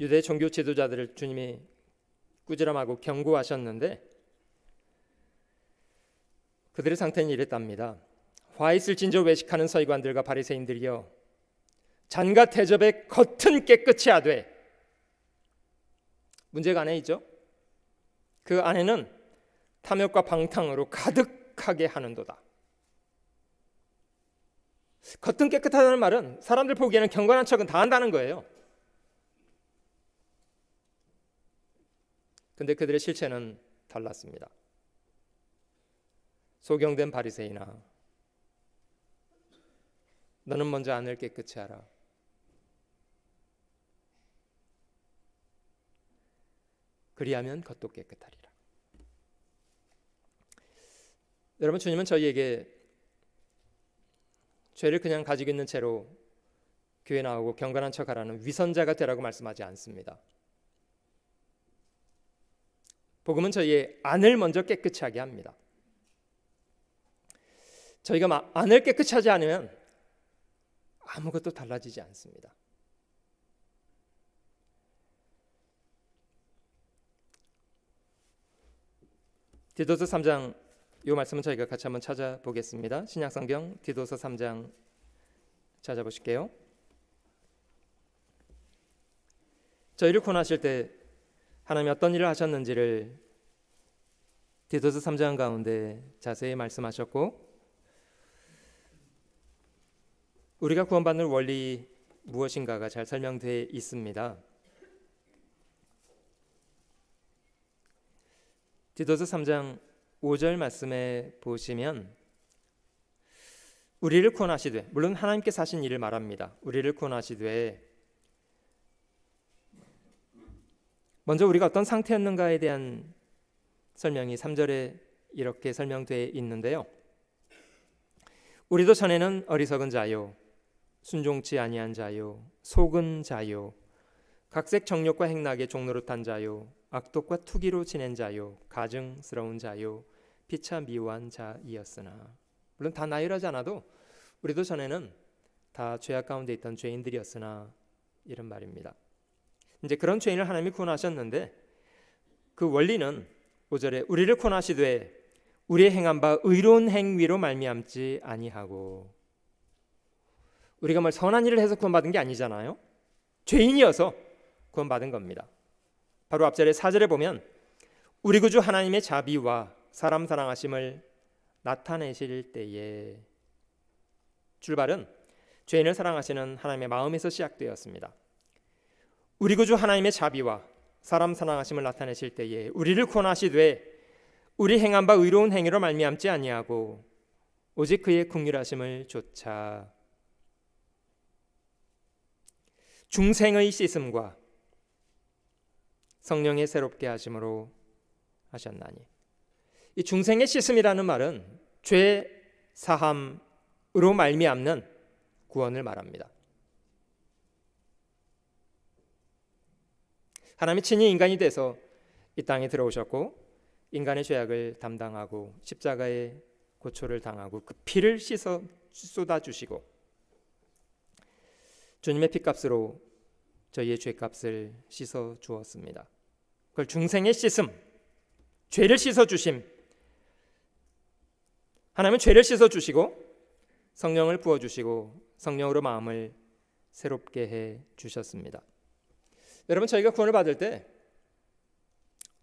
유대 종교 지도자들을 주님이 꾸지람하고 경고하셨는데 그들의 상태는 이랬답니다. 화 있을진저 외식하는 서기관들과 바리새인들이여 잔과 대접의 겉은 깨끗이 하되 문제가 안에 있죠. 그 안에는 탐욕과 방탕으로 가득하게 하는도다. 겉은 깨끗하다는 말은 사람들 보기에는 경건한 척은 다 한다는 거예요. 근데 그들의 실체는 달랐습니다. 소경된 바리새인아 너는 먼저 안을 깨끗이 하라. 그리하면 겉도 깨끗하리라. 여러분 주님은 저희에게 죄를 그냥 가지고 있는 채로 교회 나오고 경건한 척하라는 위선자가 되라고 말씀하지 않습니다. 복음은 저희의 안을 먼저 깨끗이 하게 합니다. 저희가 안을 깨끗이 하지 않으면 아무것도 달라지지 않습니다. 디도서 3장 이 말씀은 저희가 같이 한번 찾아보겠습니다. 신약성경 디도서 3장 찾아보실게요. 저희를 권하실 때 하나님이 어떤 일을 하셨는지를 디도서 3장 가운데 자세히 말씀하셨고 우리가 구원받는 원리 무엇인가가 잘 설명돼 있습니다. 디도서 3장 5절 말씀에 보시면 우리를 구원하시되 물론 하나님께사신 일을 말합니다. 우리를 구원하시되 먼저 우리가 어떤 상태였는가에 대한 설명이 3절에 이렇게 설명되어 있는데요. 우리도 전에는 어리석은 자요, 순종치 아니한 자요, 속은 자요, 각색 정욕과 행락의 종로로탄 자요 악독과 투기로 지낸 자요 가증스러운 자요 피차 미한 자이었으나 물론 다 나열하지 않아도 우리도 전에는 다 죄악 가운데 있던 죄인들이었으나 이런 말입니다. 이제 그런 죄인을 하나님이 구원하셨는데 그 원리는 5절에 우리를 구원하시되 우리의 행한 바 의로운 행위로 말미암지 아니하고 우리가 뭘 선한 일을 해서 구원받은 게 아니잖아요. 죄인이어서 구원받은 겁니다. 바로 앞절의 사절에 보면 우리 구주 하나님의 자비와 사람 사랑하심을 나타내실 때에 출발은 죄인을 사랑하시는 하나님의 마음에서 시작되었습니다. 우리 구주 하나님의 자비와 사람 사랑하심을 나타내실 때에 우리를 구원하시되 우리 행한 바 의로운 행위로 말미암지 아니하고 오직 그의 긍휼하심을 조차 중생의 씻음과 성령의 새롭게 하심으로 하셨나니 이 중생의 씻음이라는 말은 죄 사함으로 말미암는 구원을 말합니다. 하나님이 친히 인간이 돼서 이 땅에 들어오셨고 인간의 죄악을 담당하고 십자가의 고초를 당하고 그 피를 씻어 쏟아 주시고 주님의 피값으로 저희의 죄값을 씻어 주었습니다. 그걸 중생의 씻음, 죄를 씻어 주심. 하나님은 죄를 씻어 주시고 성령을 부어 주시고 성령으로 마음을 새롭게 해 주셨습니다. 여러분 저희가 구원을 받을 때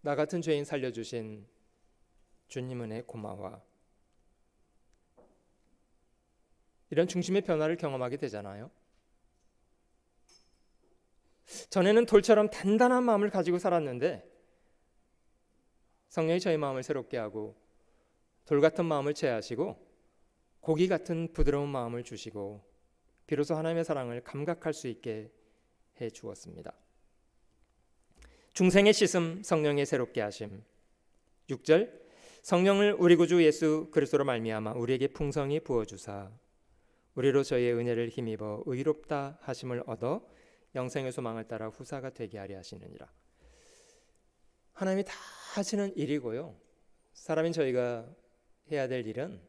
나 같은 죄인 살려 주신 주님 은혜 고마워. 이런 중심의 변화를 경험하게 되잖아요. 전에는 돌처럼 단단한 마음을 가지고 살았는데 성령이 저희 마음을 새롭게 하고 돌 같은 마음을 제하시고 고기 같은 부드러운 마음을 주시고 비로소 하나님의 사랑을 감각할 수 있게 해 주었습니다. 중생의 씻음, 성령의 새롭게 하심. 6절 성령을 우리 구주 예수 그리스도로 말미암아 우리에게 풍성히 부어 주사 우리로 저희의 은혜를 힘입어 의롭다 하심을 얻어 영생의 소망을 따라 후사가 되게 하려 하시느니라. 하나님이 다 하시는 일이고요. 사람인 저희가 해야 될 일은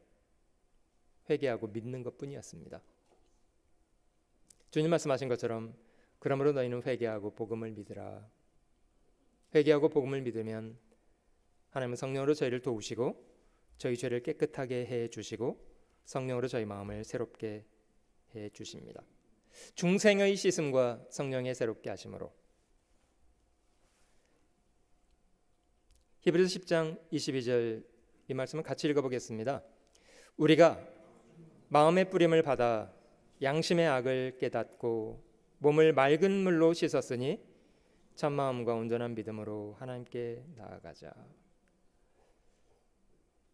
회개하고 믿는 것뿐이었습니다. 주님 말씀하신 것처럼 그러므로 너희는 회개하고 복음을 믿으라. 회개하고 복음을 믿으면 하나님은 성령으로 저희를 도우시고 저희 죄를 깨끗하게 해 주시고 성령으로 저희 마음을 새롭게 해 주십니다. 중생의 시음과 성령의 새롭게 하심으로 히브리서 10장 22절 이 말씀을 같이 읽어보겠습니다. 우리가 마음의 뿌림을 받아 양심의 악을 깨닫고 몸을 맑은 물로 씻었으니 참마음과 온전한 믿음으로 하나님께 나아가자.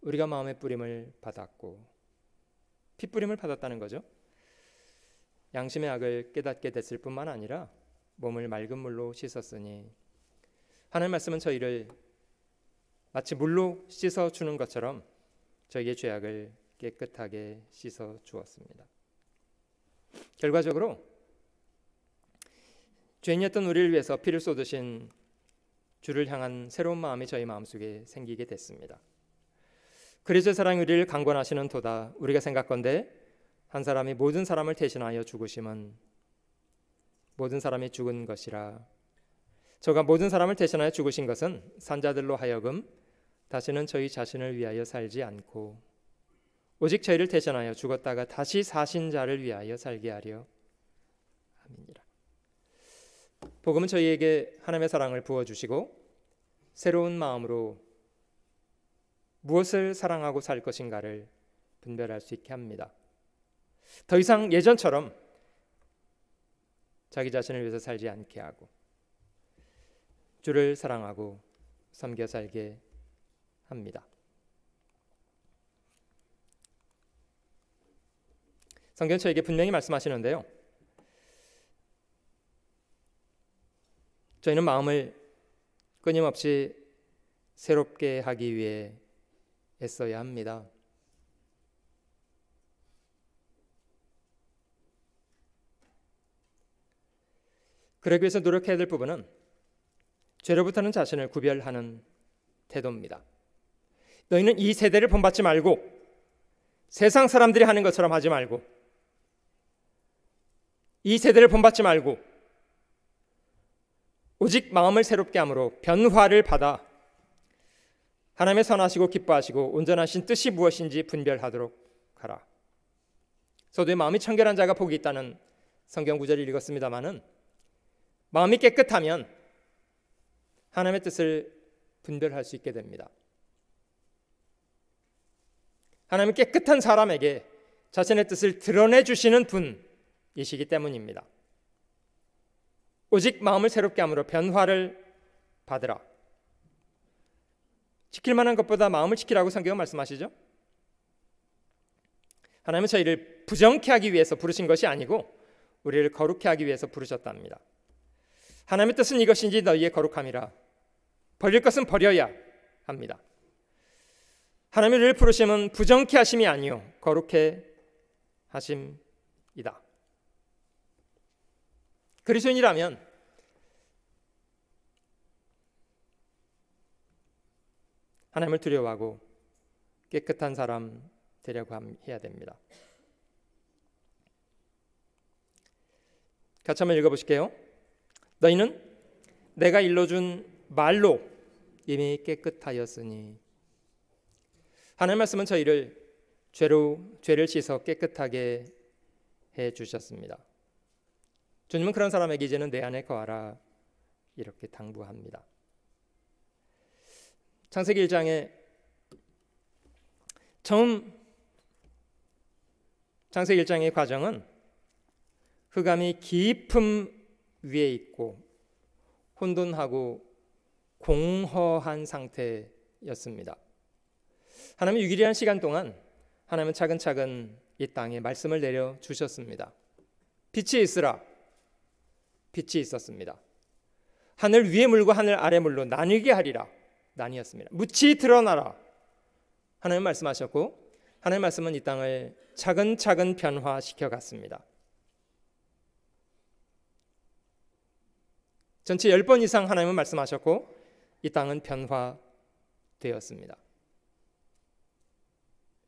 우리가 마음의 뿌림을 받았고 피 뿌림을 받았다는 거죠. 양심의 악을 깨닫게 됐을 뿐만 아니라 몸을 맑은 물로 씻었으니 하나님 말씀은 저희를 마치 물로 씻어 주는 것처럼 저희의 죄악을 깨끗하게 씻어 주었습니다. 결과적으로 죄인이었던 우리를 위해서 피를 쏟으신 주를 향한 새로운 마음이 저희 마음속에 생기게 됐습니다. 그리스도의 사랑 우리를 강권하시는 도다 우리가 생각건대 한 사람이 모든 사람을 대신하여 죽으심은 모든 사람이 죽은 것이라 저가 모든 사람을 대신하여 죽으신 것은 산자들로 하여금 다시는 저희 자신을 위하여 살지 않고 오직 저희를 대신하여 죽었다가 다시 사신 자를 위하여 살게 하려 함니라 복음은 저희에게 하나님의 사랑을 부어 주시고 새로운 마음으로 무엇을 사랑하고 살 것인가를 분별할 수 있게 합니다. 더 이상 예전처럼 자기 자신을 위해서 살지 않게 하고 주를 사랑하고 섬겨 살게 합니다. 성경 저에게 분명히 말씀하시는데요. 저희는 마음을 끊임없이 새롭게 하기 위해 애써야 합니다. 그러기 위해서 노력해야 될 부분은 죄로부터는 자신을 구별하는 태도입니다. 너희는 이 세대를 본받지 말고 세상 사람들이 하는 것처럼 하지 말고 이 세대를 본받지 말고 오직 마음을 새롭게 함으로 변화를 받아 하나님의 선하시고 기뻐하시고 온전하신 뜻이 무엇인지 분별하도록 하라. 저도 마음이 청결한 자가 복이 있다는 성경 구절을 읽었습니다마는 마음이 깨끗하면 하나님의 뜻을 분별할 수 있게 됩니다. 하나님은 깨끗한 사람에게 자신의 뜻을 드러내 주시는 분이시기 때문입니다. 오직 마음을 새롭게 함으로 변화를 받으라. 지킬 만한 것보다 마음을 지키라고 성경은 말씀하시죠? 하나님은 저희를 부정케 하기 위해서 부르신 것이 아니고 우리를 거룩케 하기 위해서 부르셨답니다. 하나님의 뜻은 이것인지 너희의 거룩함이라. 버릴 것은 버려야 합니다. 하나님의 를 부르심은 부정케 하심이 아니요 거룩해 하심이다. 그리스도인이라면 하나님을 두려워하고 깨끗한 사람 되려고 해야 됩니다. 같이 한번 읽어보실게요. 너희는 내가 일러준 말로 이미 깨끗하였으니 하나님 말씀은 저희를 죄로 죄를 씻어 깨끗하게 해 주셨습니다. 주님은 그런 사람에게 이제는 내 안에 거하라 이렇게 당부합니다. 창세기 1장에 처음 창세기 1장의 과정은 흑암이 깊음 위에 있고 혼돈하고 공허한 상태였습니다. 하나님은 6일이라 시간 동안 하나님은 차근차근 이 땅에 말씀을 내려 주셨습니다. 빛이 있으라. 빛이 있었습니다. 하늘 위에 물과 하늘 아래 물로 나뉘게 하리라. 나뉘었습니다. 무치 드러나라. 하나님 말씀하셨고 하나님 말씀은 이 땅을 차근차근 변화시켜 갔습니다. 전체 10번 이상 하나님은 말씀하셨고 이 땅은 변화되었습니다.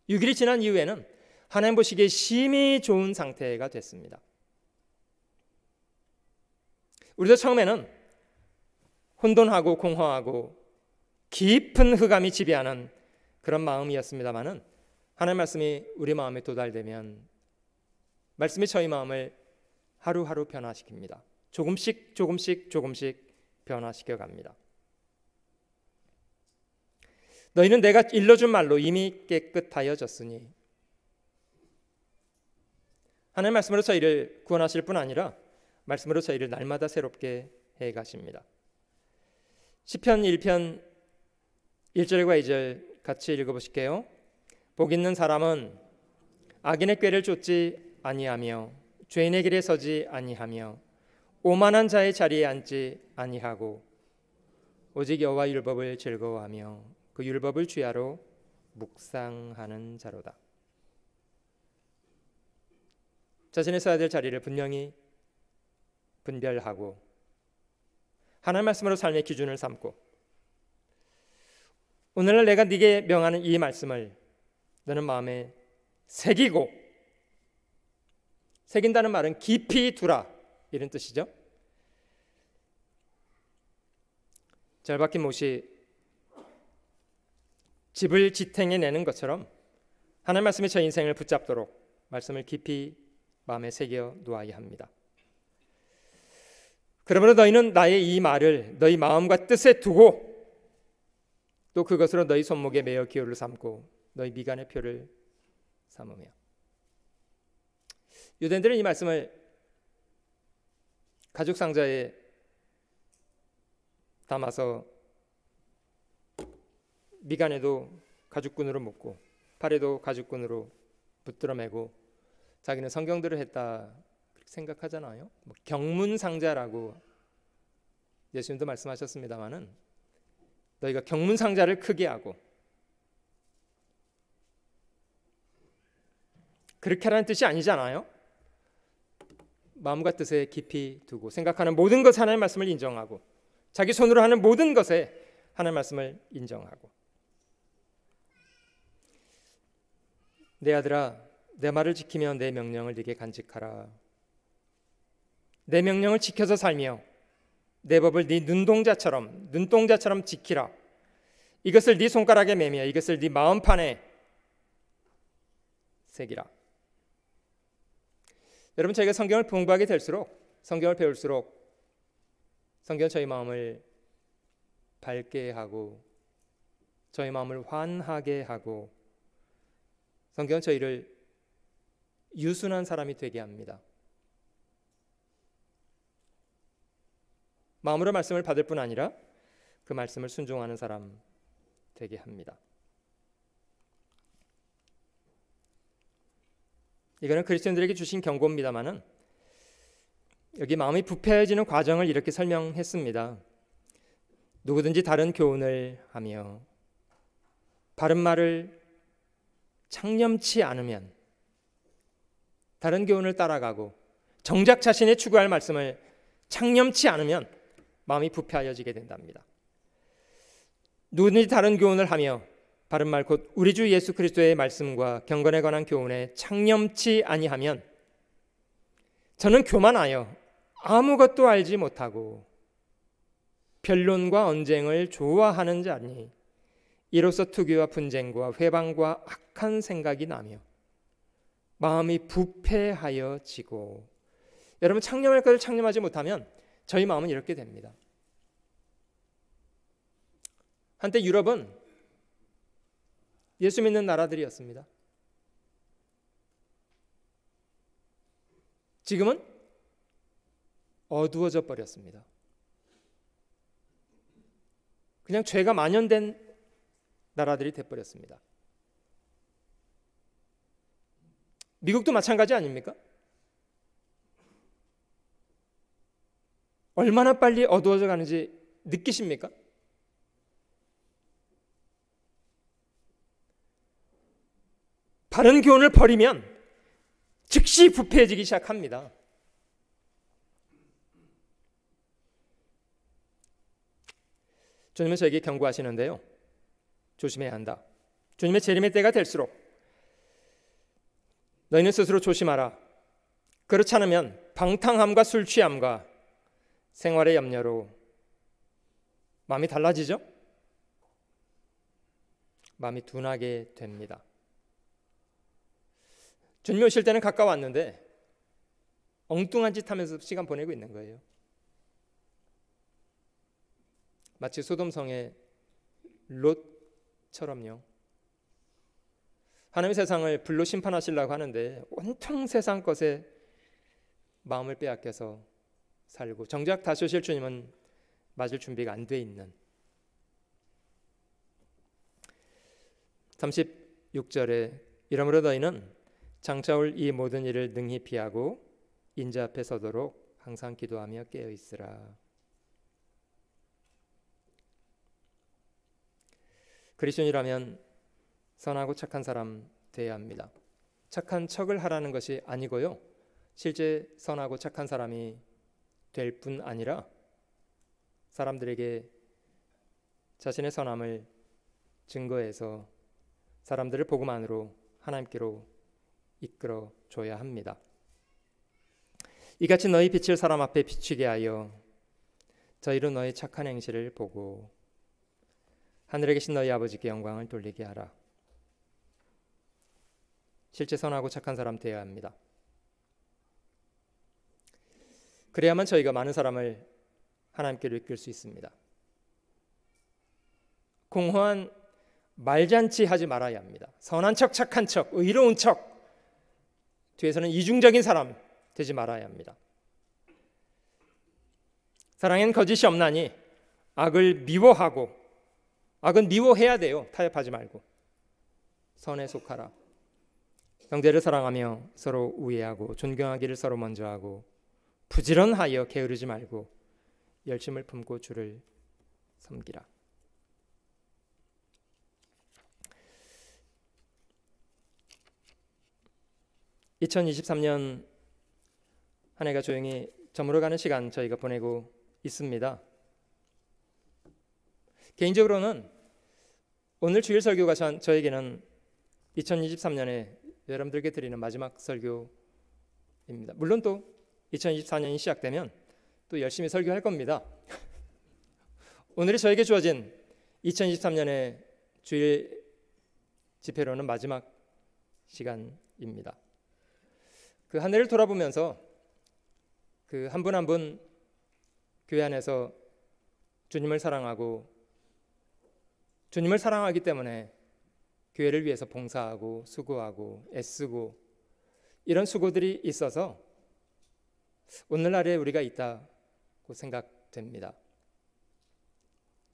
6일이 지난 이후에는 하나님 보시기에 심히 좋은 상태가 됐습니다. 우리도 처음에는 혼돈하고 공허하고 깊은 흑암이 지배하는 그런 마음이었습니다만은 하나님 말씀이 우리 마음에 도달되면 말씀이 저희 마음을 하루하루 변화시킵니다. 조금씩 조금씩 조금씩 변화시켜 갑니다. 너희는 내가 일러준 말로 이미 깨끗하여졌으니 하나님 말씀으로 저희를 구원하실 뿐 아니라 말씀으로 저희를 날마다 새롭게 해 가십니다. 시편 1편 1절과 2절 같이 읽어 보실게요. 복 있는 사람은 악인의 꾀를 쫓지 아니하며 죄인의 길에 서지 아니하며 오만한 자의 자리에 앉지 아니하고 오직 여호와 율법을 즐거워하며 그 율법을 주야로 묵상하는 자로다. 자신의 서야 될 자리를 분명히 분별하고 하나님 말씀으로 삶의 기준을 삼고 오늘날 내가 네게 명하는 이 말씀을 너는 마음에 새기고 새긴다는 말은 깊이 두라 이런 뜻이죠. 잘 박힌 못이 집을 지탱해 내는 것처럼 하나님 말씀이 저 인생을 붙잡도록 말씀을 깊이 마음에 새겨 놓아야 합니다. 그러므로 너희는 나의 이 말을 너희 마음과 뜻에 두고 또 그것으로 너희 손목에 매어 기호를 삼고 너희 미간의 표를 삼으며 유대인들은 이 말씀을 가죽 상자에 담아서 미간에도 가죽끈으로 묶고 팔에도 가죽끈으로 붙들어 매고 자기는 성경들을 했다 그렇게 생각하잖아요. 뭐 경문 상자라고 예수님도 말씀하셨습니다마는 너희가 경문 상자를 크게 하고 그렇게 하는 뜻이 아니잖아요. 마음과 뜻에 깊이 두고 생각하는 모든 것 하나님의 말씀을 인정하고 자기 손으로 하는 모든 것에 하나님의 말씀을 인정하고 내 아들아 내 말을 지키며 내 명령을 네게 간직하라 내 명령을 지켜서 살며 내 법을 네 눈동자처럼 눈동자처럼 지키라 이것을 네 손가락에 매며 이것을 네 마음판에 새기라 여러분 저희가 성경을 풍부하게 될수록 성경을 배울수록 성경 저희 마음을 밝게 하고 저희 마음을 환하게 하고 성경 저희를 유순한 사람이 되게 합니다. 마음으로 말씀을 받을 뿐 아니라 그 말씀을 순종하는 사람 되게 합니다. 이거는 그리스도인들에게 주신 경고입니다만은 여기 마음이 부패해지는 과정을 이렇게 설명했습니다. 누구든지 다른 교훈을 하며 바른 말을 창념치 않으면 다른 교훈을 따라가고 정작 자신의 추구할 말씀을 창념치 않으면 마음이 부패하여지게 된답니다. 누구든지 다른 교훈을 하며 바른 말 곧 우리 주 예수 그리스도의 말씀과 경건에 관한 교훈에 창념치 아니하면 저는 교만하여 아무것도 알지 못하고 변론과 언쟁을 좋아하는 자니 이로써 투기와 분쟁과 회방과 악한 생각이 나며 마음이 부패하여 지고 여러분 창념할 것을 창념하지 못하면 저희 마음은 이렇게 됩니다. 한때 유럽은 예수 믿는 나라들이었습니다. 지금은 어두워져 버렸습니다. 그냥 죄가 만연된 나라들이 돼 버렸습니다. 미국도 마찬가지 아닙니까? 얼마나 빨리 어두워져 가는지 느끼십니까? 바른 교훈을 버리면 즉시 부패해지기 시작합니다. 주님은 저에게 경고하시는데요. 조심해야 한다. 주님의 재림의 때가 될수록 너희는 스스로 조심하라. 그렇지 않으면 방탕함과 술 취함과 생활의 염려로 마음이 달라지죠? 마음이 둔하게 됩니다. 주님 오실 때는 가까웠는데 엉뚱한 짓 하면서 시간 보내고 있는 거예요. 마치 소돔성의 롯처럼요. 하나님 세상을 불로 심판하시려고 하는데 온통 세상 것에 마음을 빼앗겨서 살고 정작 다시 오실 주님은 맞을 준비가 안 돼 있는 36절에 이러므로 너희는 장차올 이 모든 일을 능히 피하고 인자 앞에 서도록 항상 기도하며 깨어 있으라. 그리스도인이라면 선하고 착한 사람 되어야 합니다. 착한 척을 하라는 것이 아니고요. 실제 선하고 착한 사람이 될 뿐 아니라 사람들에게 자신의 선함을 증거해서 사람들을 복음 안으로 하나님께로 이끌어 줘야 합니다. 이같이 너희 빛을 사람 앞에 비추게 하여 저희로 너희 착한 행실을 보고 하늘에 계신 너희 아버지께 영광을 돌리게 하라. 실제 선하고 착한 사람 되어야 합니다. 그래야만 저희가 많은 사람을 하나님께로 이끌 수 있습니다. 공허한 말잔치 하지 말아야 합니다. 선한 척, 착한 척, 의로운 척 뒤에서는 이중적인 사람 되지 말아야 합니다. 사랑엔 거짓이 없나니 악을 미워하고 악은 미워해야 돼요. 타협하지 말고 선에 속하라. 형제를 사랑하며 서로 우애하고 존경하기를 서로 먼저 하고 부지런하여 게으르지 말고 열심을 품고 주를 섬기라. 2023년 한 해가 조용히 저물어가는 시간 저희가 보내고 있습니다. 개인적으로는 오늘 주일 설교가 저에게는 2023년에 여러분들께 드리는 마지막 설교입니다. 물론 또 2024년이 시작되면 또 열심히 설교할 겁니다. 오늘이 저에게 주어진 2023년의 주일 집회로는 마지막 시간입니다. 그 하늘을 돌아보면서 그한분 한분 한 분 교회 안에서 주님을 사랑하고 주님을 사랑하기 때문에 교회를 위해서 봉사하고 수고하고 애쓰고 이런 수고들이 있어서 오늘날에 우리가 있다고 생각됩니다.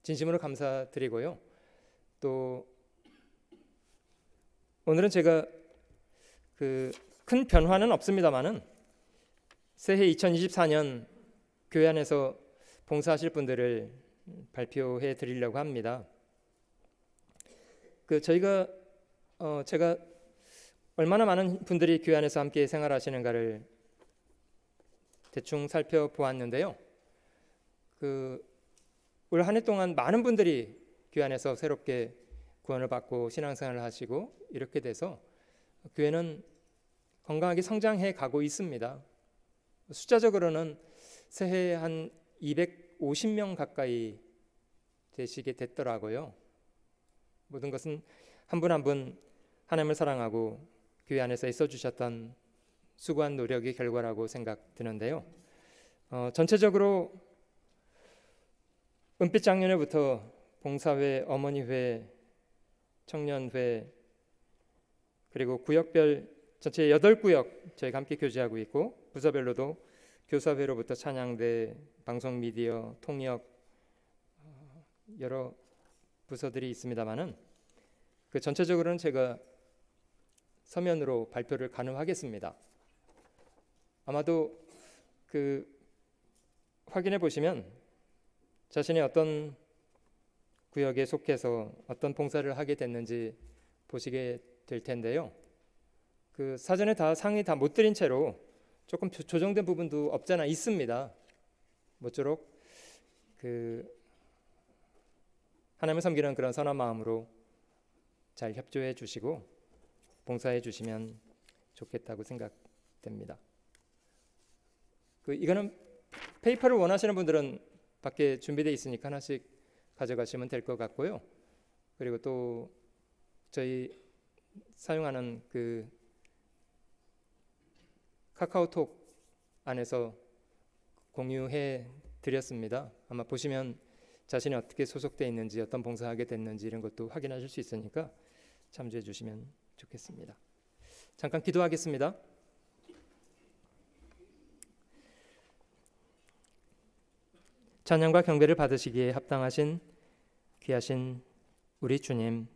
진심으로 감사드리고요. 또 오늘은 제가 그큰 변화는 없습니다만은 새해 2024년 교회 안에서 봉사하실 분들을 발표해 드리려고 합니다. 그 저희가 어 제가 얼마나 많은 분들이 교회 안에서 함께 생활하시는가를 대충 살펴보았는데요. 그올한해 동안 많은 분들이 교회 안에서 새롭게 구원을 받고 신앙생활을 하시고 이렇게 돼서 교회는 건강하게 성장해 가고 있습니다. 숫자적으로는 새해 한 250명 가까이 되시게 됐더라고요. 모든 것은 한분 한분 한 분 하나님을 사랑하고 교회 안에서 있어 주셨던 수고한 노력의 결과라고 생각드는데요. 어, 전체적으로 은빛 작년에부터 봉사회, 어머니회, 청년회 그리고 구역별 전체 8구역 저희가 함께 교제하고 있고 부서별로도 교사회로부터 찬양대, 방송 미디어, 통역 어, 여러 부서들이 있습니다만은 그 전체적으로는 제가 서면으로 발표를 가능하겠습니다 아마도 그 확인해 보시면 자신이 어떤 구역에 속해서 어떤 봉사를 하게 됐는지 보시게 될 텐데요. 그 사전에 다 상의 다 못 드린 채로 조금 조정된 부분도 없잖아 있습니다. 모쪼록 그 하나님을 섬기는 그런 선한 마음으로 잘 협조해 주시고 봉사해 주시면 좋겠다고 생각됩니다. 그 이거는 페이퍼를 원하시는 분들은 밖에 준비되 있으니까 하나씩 가져가시면 될 것 같고요. 그리고 또 저희 사용하는 그 카카오톡 안에서 공유해 드렸습니다. 아마 보시면 자신이 어떻게 소속돼 있는지 어떤 봉사하게 됐는지 이런 것도 확인하실 수 있으니까 참조해 주시면 좋겠습니다. 잠깐 기도하겠습니다. 찬양과 경배를 받으시기에 합당하신 귀하신 우리 주님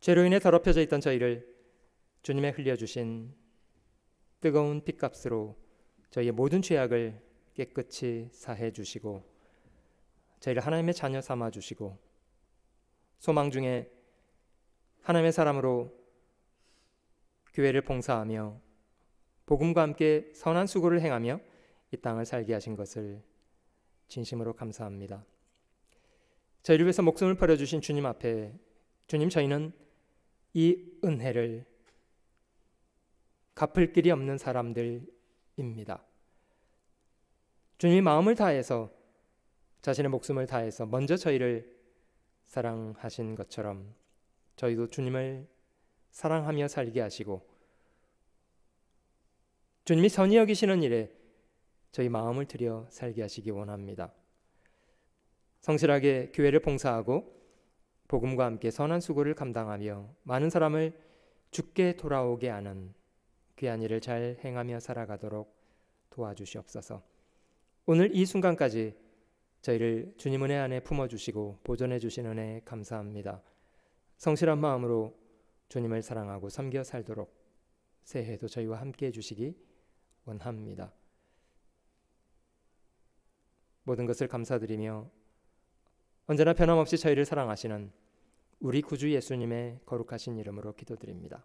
죄로 인해 더럽혀져 있던 저희를 주님의 흘려주신 뜨거운 핏값으로 저희의 모든 죄악을 깨끗이 사해 주시고 저희를 하나님의 자녀 삼아 주시고 소망 중에 하나님의 사람으로 교회를 봉사하며 복음과 함께 선한 수고를 행하며 이 땅을 살게 하신 것을 진심으로 감사합니다. 저희를 위해서 목숨을 버려 주신 주님 앞에 주님 저희는 이 은혜를 갚을 길이 없는 사람들입니다. 주님이 마음을 다해서 자신의 목숨을 다해서 먼저 저희를 사랑하신 것처럼 저희도 주님을 사랑하며 살게 하시고 주님이 선히 여기시는 일에 저희 마음을 들여 살게 하시기 원합니다. 성실하게 교회를 봉사하고 복음과 함께 선한 수고를 감당하며 많은 사람을 죽게 돌아오게 하는 귀한 일을 잘 행하며 살아가도록 도와주시옵소서. 오늘 이 순간까지 저희를 주님 은혜 안에 품어주시고 보존해주신 은혜 감사합니다. 성실한 마음으로 주님을 사랑하고 섬겨 살도록 새해도 저희와 함께 해주시기 원합니다. 모든 것을 감사드리며 언제나 변함없이 저희를 사랑하시는 우리 구주 예수님의 거룩하신 이름으로 기도드립니다.